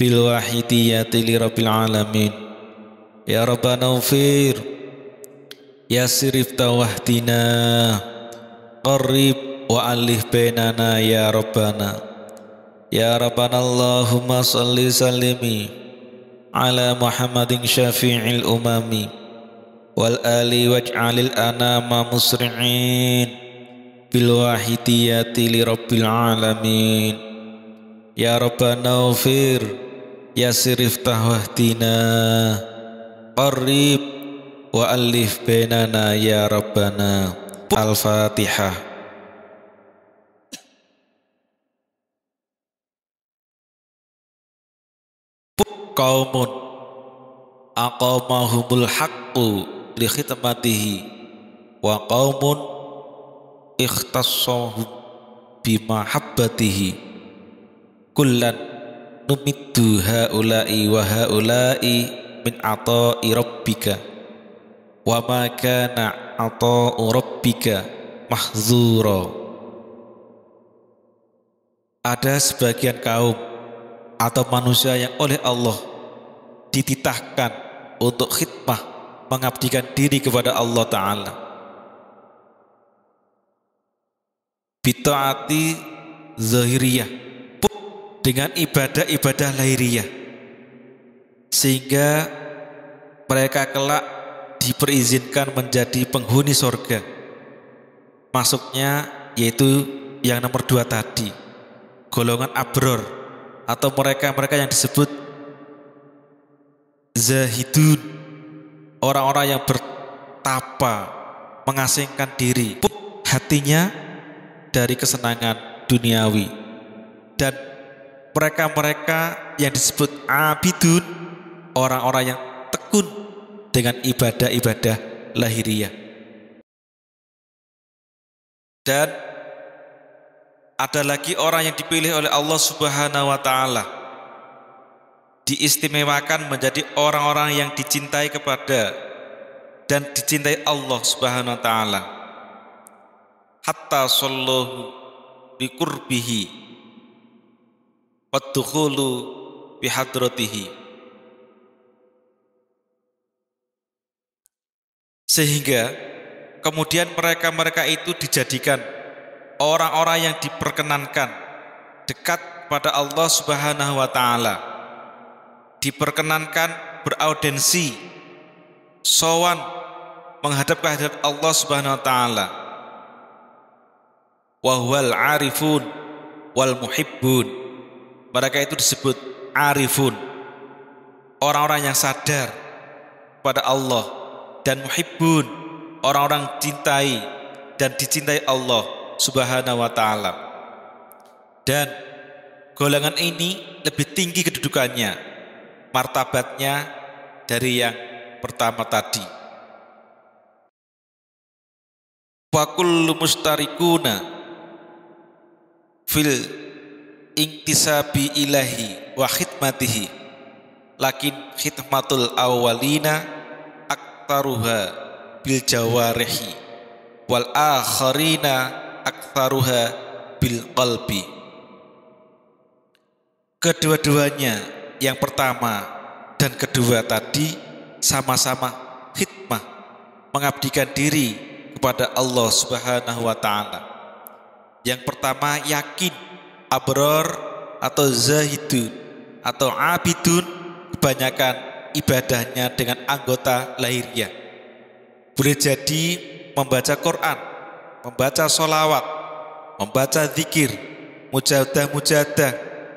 بالواحدية لرب العالمين يا ربنا اغفر يا سرف توحدنا قرب وألف بيننا يا ربنا يا ربنا اللهم صل سلمي على محمد شفيع الأمم wal ali waj'alil anama musri'in bil wahidiyati li rabbil alamin ya rabbana ufir ya siriftah wahdina qarrib wa alif bainana ya rabbana al-fatihah qawmun aqamahumul haqqu likhitmatihi wa qaumun ikhtassahu bima habbatihi kullan numiddu haula'i wa haula'i min ata'i rabbika wa ma kana ata'u rabbika mahzura ada sebagian kaum atau manusia yang oleh Allah dititahkan untuk khidmah mengabdikan diri kepada Allah Ta'ala. Bitaati zahiriyah dengan ibadah-ibadah lahiriah sehingga mereka kelak diperizinkan menjadi penghuni sorga masuknya yaitu yang nomor dua tadi golongan abror atau mereka-mereka yang disebut zahidun orang-orang yang bertapa mengasingkan diri put hatinya dari kesenangan duniawi dan mereka-mereka yang disebut abidun orang-orang yang tekun dengan ibadah-ibadah lahiriah dan ada lagi orang yang dipilih oleh Allah Subhanahu wa taala diistimewakan menjadi orang-orang yang dicintai kepada dan dicintai Allah Subhanahu wa taala. Hatta sallahu bi qurbihi wa dukhulu bi Sehingga kemudian mereka-mereka itu dijadikan orang-orang yang diperkenankan dekat pada Allah Subhanahu wa taala diperkenankan beraudensi sowan menghadap kehadirat Allah Subhanahu wa taala. huwal arifun wal muhibbun. Mereka itu disebut arifun. Orang-orang yang sadar pada Allah dan muhibbun, orang-orang cintai dan dicintai Allah Subhanahu wa taala. Dan golongan ini lebih tinggi kedudukannya martabatnya dari yang pertama tadi. Fakul mustarikuna fil intisabi ilahi wa khidmatihi lakin khidmatul awalina aktaruha bil jawarihi wal akharina aktaruha bil qalbi kedua-duanya yang pertama dan kedua tadi sama-sama hikmah mengabdikan diri kepada Allah Subhanahu wa taala. Yang pertama yakin abror atau zahidun atau abidun kebanyakan ibadahnya dengan anggota lahirnya. Boleh jadi membaca Quran, membaca solawat, membaca zikir, mujadah-mujadah,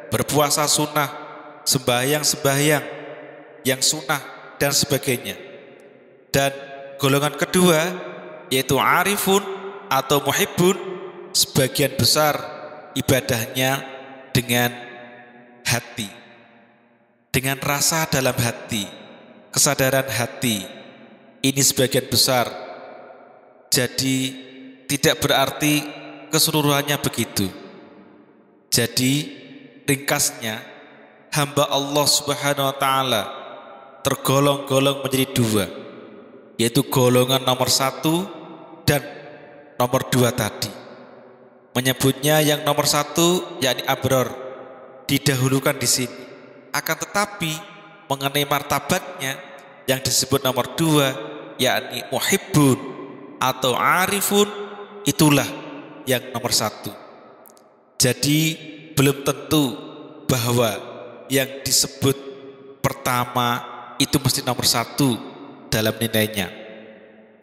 berpuasa sunnah, sembahyang-sembahyang yang sunnah dan sebagainya. Dan golongan kedua yaitu arifun atau muhibbun sebagian besar ibadahnya dengan hati. Dengan rasa dalam hati, kesadaran hati. Ini sebagian besar. Jadi tidak berarti keseluruhannya begitu. Jadi ringkasnya hamba Allah Subhanahu wa taala tergolong-golong menjadi dua yaitu golongan nomor satu dan nomor dua tadi menyebutnya yang nomor satu yakni abror didahulukan di sini akan tetapi mengenai martabatnya yang disebut nomor dua yakni muhibbun atau arifun itulah yang nomor satu jadi belum tentu bahwa yang disebut pertama itu mesti nomor satu dalam nilainya.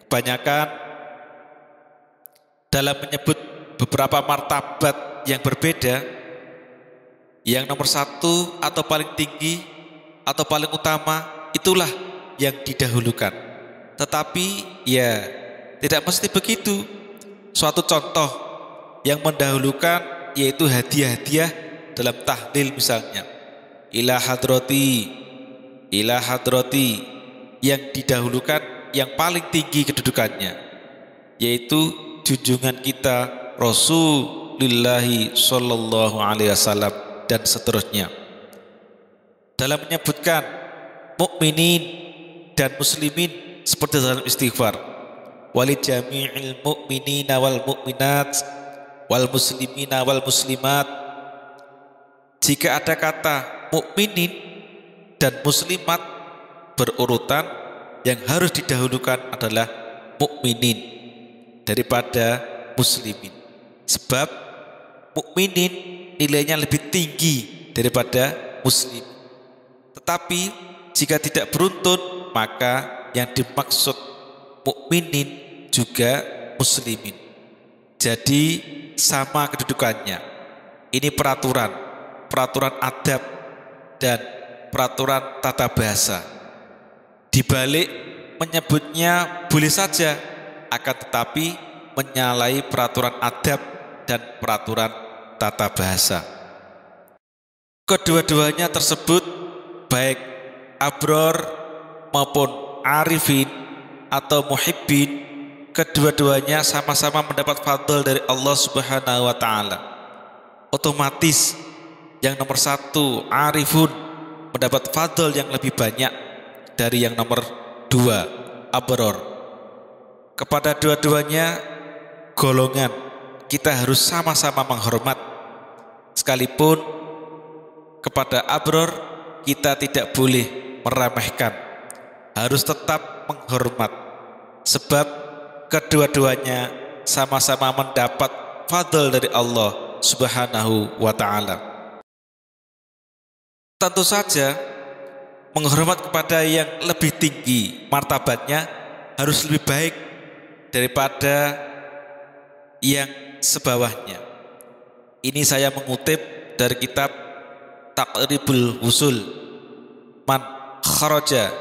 Kebanyakan dalam menyebut beberapa martabat yang berbeda, yang nomor satu atau paling tinggi atau paling utama itulah yang didahulukan. Tetapi ya tidak mesti begitu. Suatu contoh yang mendahulukan yaitu hadiah-hadiah dalam tahlil misalnya ila hadroti ila hadroti yang didahulukan yang paling tinggi kedudukannya yaitu junjungan kita Rasulullah sallallahu alaihi wasallam dan seterusnya dalam menyebutkan mukminin dan muslimin seperti dalam istighfar wali jami'il mu'minina wal mu'minat wal muslimina wal muslimat jika ada kata mukminin dan muslimat berurutan yang harus didahulukan adalah mukminin daripada muslimin. Sebab mukminin nilainya lebih tinggi daripada muslim. Tetapi jika tidak beruntun maka yang dimaksud mukminin juga muslimin. Jadi sama kedudukannya. Ini peraturan, peraturan adab dan peraturan tata bahasa. Dibalik menyebutnya boleh saja, akan tetapi menyalahi peraturan adab dan peraturan tata bahasa. Kedua-duanya tersebut, baik abror maupun arifin atau muhibbin, kedua-duanya sama-sama mendapat fadl dari Allah Subhanahu wa taala. Otomatis yang nomor satu, Arifun mendapat fadl yang lebih banyak dari yang nomor dua, Abror. Kepada dua-duanya golongan, kita harus sama-sama menghormat. Sekalipun kepada Abror kita tidak boleh meremehkan, harus tetap menghormat. Sebab kedua-duanya sama-sama mendapat fadl dari Allah Subhanahu wa taala. Tentu saja menghormat kepada yang lebih tinggi martabatnya harus lebih baik daripada yang sebawahnya. Ini saya mengutip dari kitab Takribul Usul Man kharaja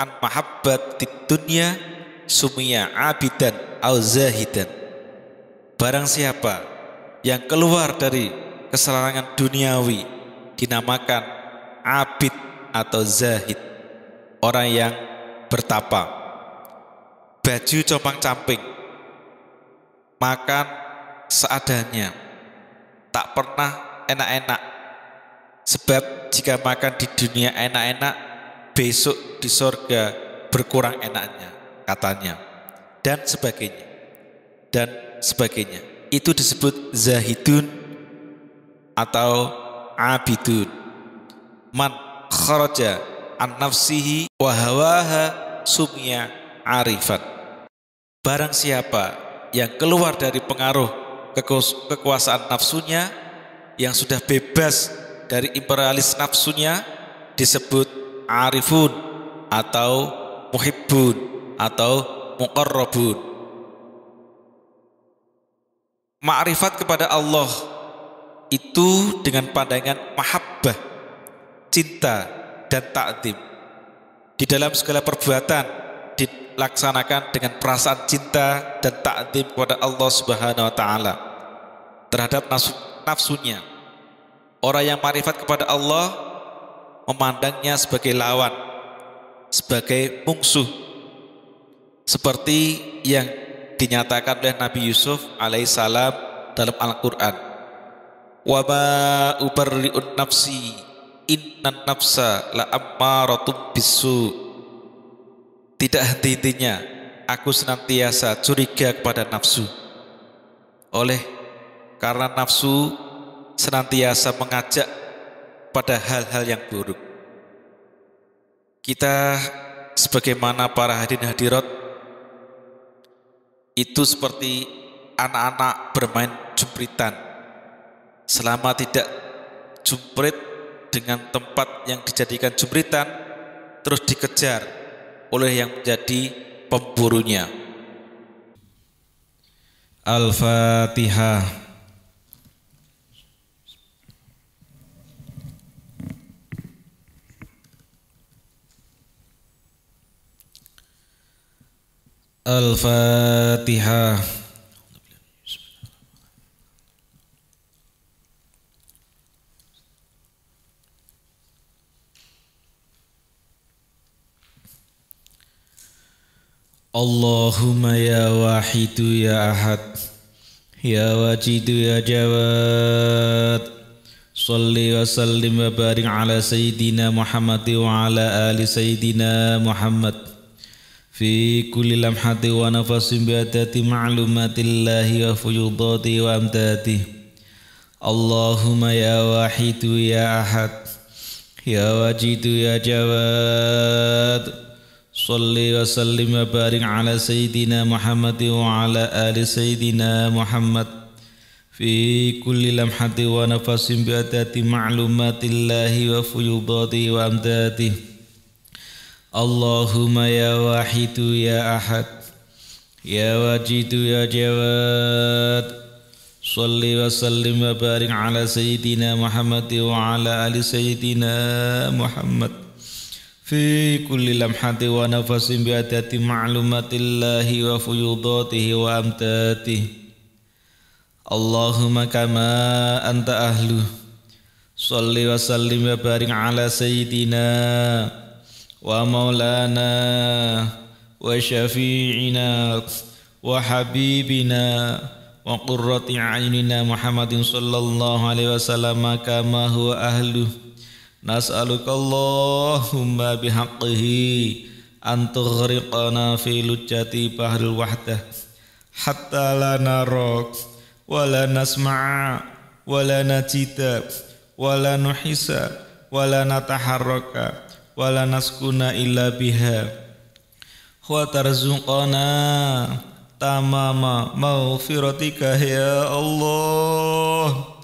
an mahabbat di dunia sumia abidan au zahidan. Barang siapa yang keluar dari keserangan duniawi dinamakan abid atau zahid, orang yang bertapa, baju copang camping, makan seadanya, tak pernah enak-enak. Sebab jika makan di dunia enak-enak, besok di sorga berkurang enaknya, katanya. Dan sebagainya. Dan sebagainya. Itu disebut zahidun atau abidun man kharaja an nafsihi wa hawaha sumya arifat Barang siapa yang keluar dari pengaruh kekuasaan nafsunya, yang sudah bebas dari imperialis nafsunya, disebut arifun atau muhibbun atau muqarrabun. Ma'rifat kepada Allah itu dengan pandangan mahabbah cinta, dan taktib. Di dalam segala perbuatan dilaksanakan dengan perasaan cinta dan taktib kepada Allah Subhanahu wa taala terhadap nafsunya. Orang yang marifat kepada Allah memandangnya sebagai lawan, sebagai mungsuh. Seperti yang dinyatakan oleh Nabi Yusuf alaihissalam dalam Al-Qur'an. Wa ma nafsi inna nafsa la ammaratum bisu tidak henti-hentinya aku senantiasa curiga kepada nafsu oleh karena nafsu senantiasa mengajak pada hal-hal yang buruk kita sebagaimana para hadirin hadirat itu seperti anak-anak bermain jumpritan selama tidak jumprit dengan tempat yang dijadikan jumritan terus dikejar oleh yang menjadi pemburunya. Al-Fatihah. Al-Fatihah. اللهم يا واحد يا أحد يا واجد يا جواد صل وسلم وبارك على سيدنا محمد وعلى آل سيدنا محمد في كل لمحة ونفس بأدات معلومات الله وفيوضاته وأمداده اللهم يا واحد يا أحد يا واجد يا جواد صل وسلم وبارك على سيدنا محمد وعلى آل سيدنا محمد في كل لمحة ونفس بأداة معلومات الله وفيوضاته وأمداده اللهم يا واحد يا أحد يا واجد يا جواد صل وسلم وبارك على سيدنا محمد وعلى آل سيدنا محمد fi kulli lamhati wa nafasin bi adati ma'lumatillahi wa fuyudatihi wa amtatihi Allahumma kama anta ahlu Salli wa sallim wa barik ala sayyidina wa maulana wa syafi'ina wa habibina wa qurrati a'yunina Muhammadin sallallahu alaihi wasallam kama huwa ahluh Nas'alukallahumma bihaqqihi an tughriqana fi lujjati bahril wahdah hatta la narok wa la nasma'a wa la najida wa la nuhisa wa la nataharraka wa la naskuna illa biha wa tarzuqana tamama maghfiratika ya Allah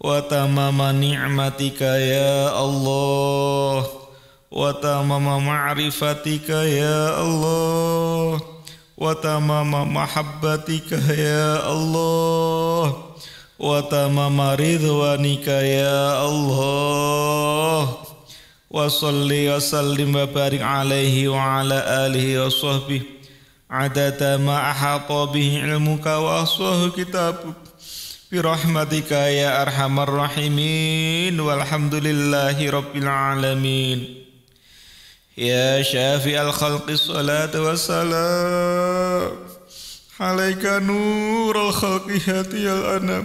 وتمام نعمتك يا الله وتمام معرفتك يا الله وتمام محبتك يا الله وتمام رضوانك يا الله وصل وسلم وبارك عليه وعلى آله وصحبه عدد ما أحاط به علمك وأصله كتابك Birahmatika ya arhamar rahimin Walhamdulillahi rabbil alamin Ya syafi al khalqi salatu wassalam Halaika nur al khalqi hati al anam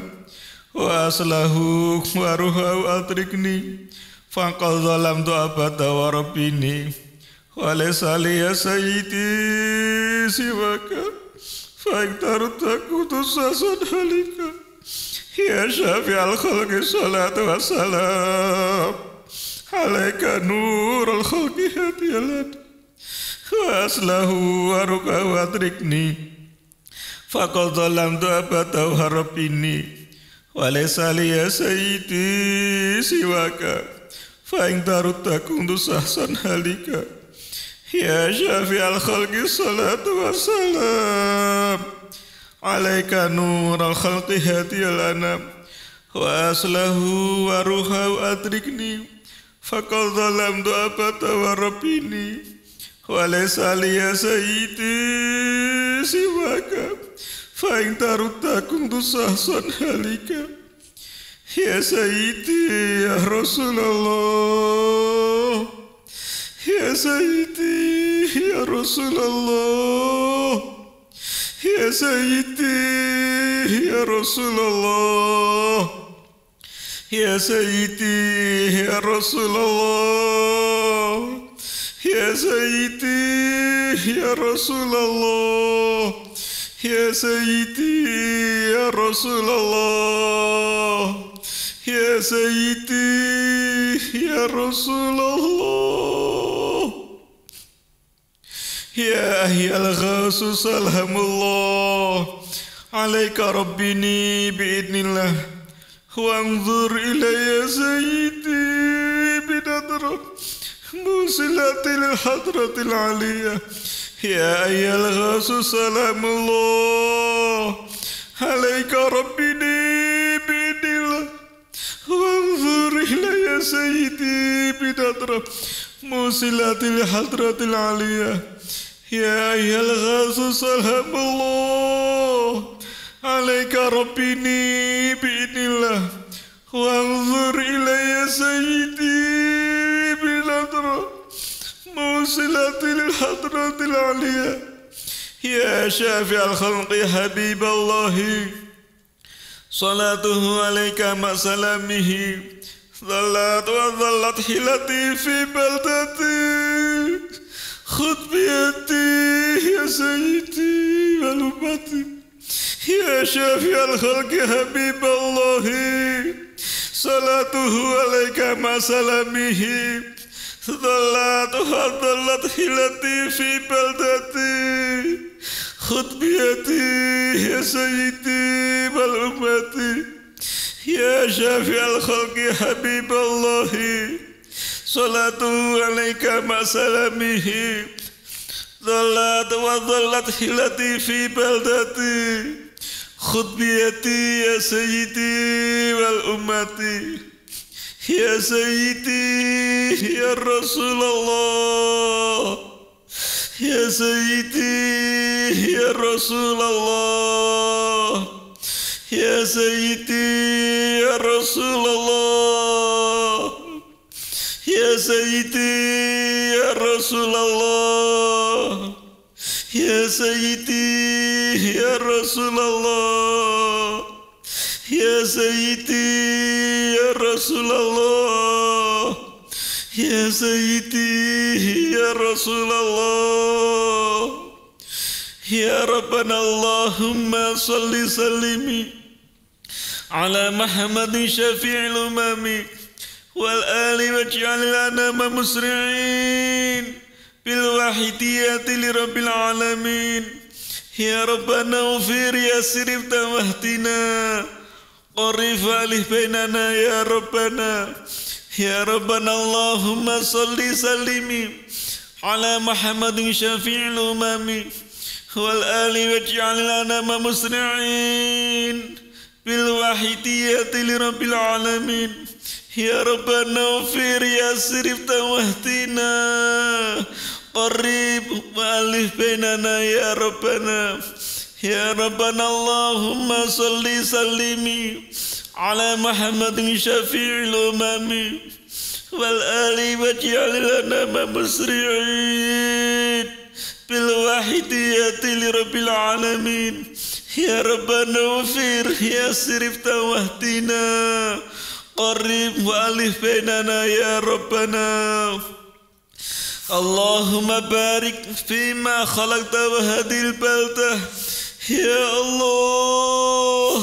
Wa aslahu wa ruhau atrikni Faqal zalam du'a bata wa rabbini Wa lesali ya sayyidi siwaka Faiktar takutus asad Ya syafi al-khulqi salatu wassalam Alaika nur al-khulqi hati ya alat Waslahu waruka watrikni Fakol tu apa batau harap ini Walai ya saliya siwaka Faing tarut takung sahsan halika Ya syafi al-khulqi salatu wassalam alaika nural khalqi hadiyal anam wa aslahu wa ruhau adrikni faqad zalamtu abata wa rabbini wa laysa liya sayyidi siwaka fa in taruttakum tusahsan halika ya sayyidi ya rasulullah ya sayyidi ya rasulullah يا سيدي يا رسول الله يا سيدي يا رسول الله يا سيدي يا رسول الله يا سيدي يا رسول الله يا سيدي يا رسول الله يا أهي الغاث سلام الله عليك ربني بإذن الله وانظر إلي يا سيدي بنظرة موصلة للحضرة العلية يا أيها الغاث سلام الله عليك ربني بإذن الله وانظر إلي يا سيدي بنظرة موصلة للحضرة العلية يا أيها الغاصص الهم الله عليك ربني بإذن الله وانظر إلي سيدي بنظرة موصلة للحضرة العليا يا شافع الخلق حبيب الله صلاته عليك مع سلامه ظلت وظلت حيلتي في بلدتي خذ بيدي يا سيدي ملومتي يا شافي الخلق حبيب الله صلاته عليك مع سلامه ظلت وظلت حيلتي في بلدتي خذ بيدي يا سيدي ملومتي يا شافي الخلق حبيب الله صلاته عليك alaika masalamihi ظلت وظلت حلتي في بلدتي خذ بيدي يا سيدي والأمتي يا سيدي يا رسول الله يا سيدي يا رسول الله يا سيدي يا رسول الله الله يا سيدي يا رسول الله يا سيدي يا رسول الله يا سيدي يا رسول الله يا ربنا اللهم صل سلم على محمد شفيع الأمم والآل واجعل لنا مسرعين بالوحيدية لرب العالمين يا ربنا اغفر يسر واهدنا قرف عليه بيننا يا ربنا يا ربنا اللهم صل سلم على محمد شفيع الأمم والآل واجعل لنا مسرعين بالوحيدية لرب العالمين يا ربنا اغفر يا سرفت واهدنا قريب وألف بيننا يا ربنا يا ربنا اللهم صل سلم على محمد شفيع الأمم والآل واجعل لنا مسرعين بالوحدية لرب العالمين يا ربنا اغفر يا سرفت واهدنا قرب وألف بيننا يا ربنا اللهم بارك فيما خلقت بهذه البلدة يا الله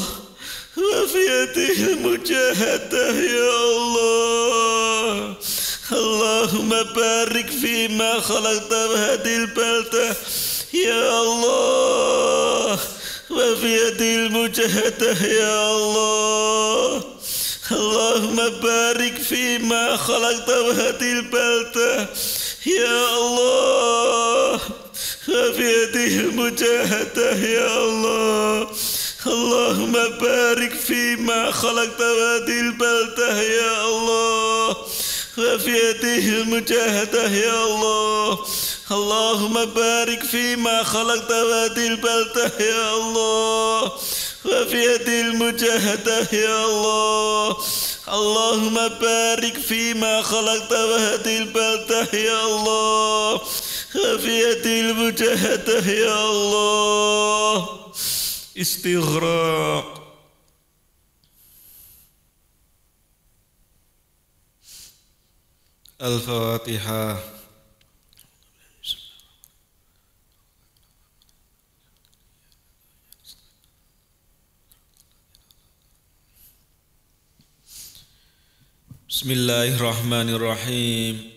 وفي يده المجاهدة يا الله اللهم بارك فيما خلقت بهذه البلدة يا الله وفي يده المجاهدة يا الله اللهم بارك فيما خلقت وهذه البلدة يا الله في هذه المجاهدة يا الله اللهم بارك فيما خلقت وهذه البلدة يا الله في هذه المجاهدة يا الله اللهم بارك فيما خلقت وهذه البلدة يا الله وفي يدي المجاهدة يا الله اللهم بارك فيما خلقت وهذه البلدة يا الله وفي يدي المجاهدة يا الله استغراق الفاتحه بسم الله الرحمن الرحيم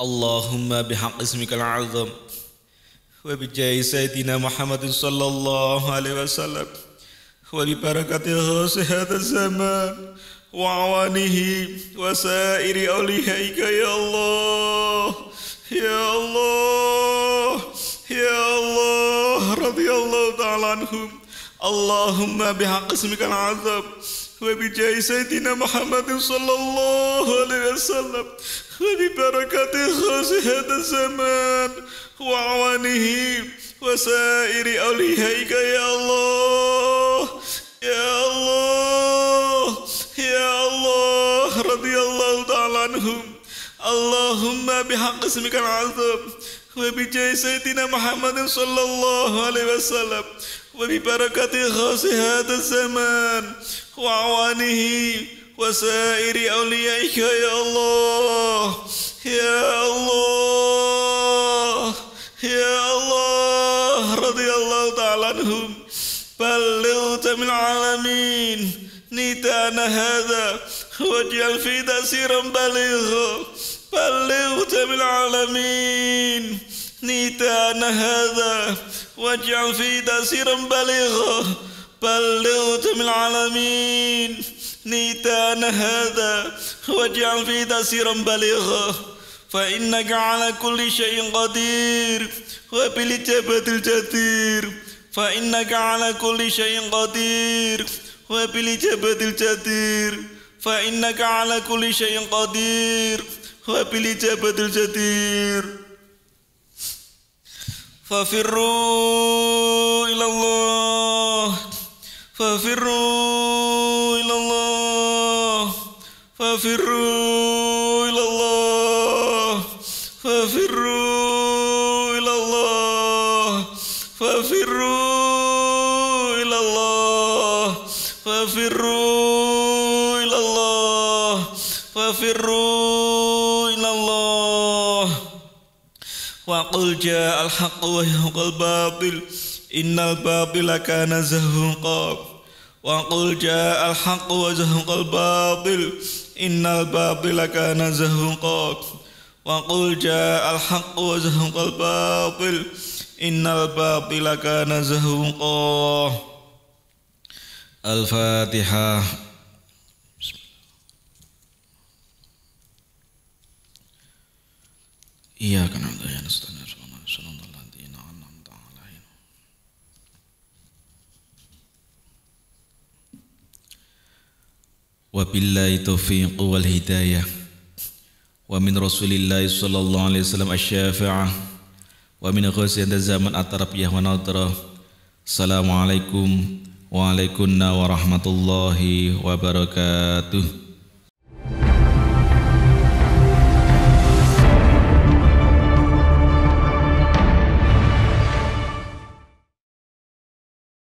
اللهم بحق اسمك العظم وبجاه سيدنا محمد صلى الله عليه وسلم وببركته هذا الزمان وعوانه وسائر أوليائك يا الله يا الله يا الله رضي الله تعالى عنهم اللهم بحق اسمك العظم وبجاه سيدنا محمد صلى الله عليه وسلم وببركة خاص هذا الزمان وعوانه وسائر أوليائك يا الله يا الله يا الله رضي الله تعالى عنهم اللهم بحق اسمك العظيم وبجاه سيدنا محمد صلى الله عليه وسلم وببركة خاص هذا الزمان وعوانه وسائر أوليائك يا الله يا الله يا الله رضي الله تعالى عنهم بلغت من العالمين نيتان هذا واجعل في تأثيرا بلغ بلغت من العالمين نيتان هذا واجعل فيه تأثيرا بليغا بلغت من العالمين نيتان هذا واجعل فيه تأثيرا بالغا فإنك على كل شيء قدير وبالإجابة الجدير فإنك على كل شيء قدير وبالإجابة الجدير فإنك على كل شيء قدير وبالإجابة الجدير ففروا إلى الله ففروا إلى الله ففروا qul al haqq wa yaqul batil innal batila kana zahuqa wa qul al haqq wa zahuqal batil innal batila kana zahuqa wa qul al haqq wa zahuqal batil innal batila kana zahuqa al-fatihah Iya kan وإياك نستعين وبالله التوفيق والهداية ومن رسول الله صلى الله عليه وسلم الشافعة ومن غزية الزمن التربية ونظرة السلام عليكم وعليكم ورحمة الله وبركاته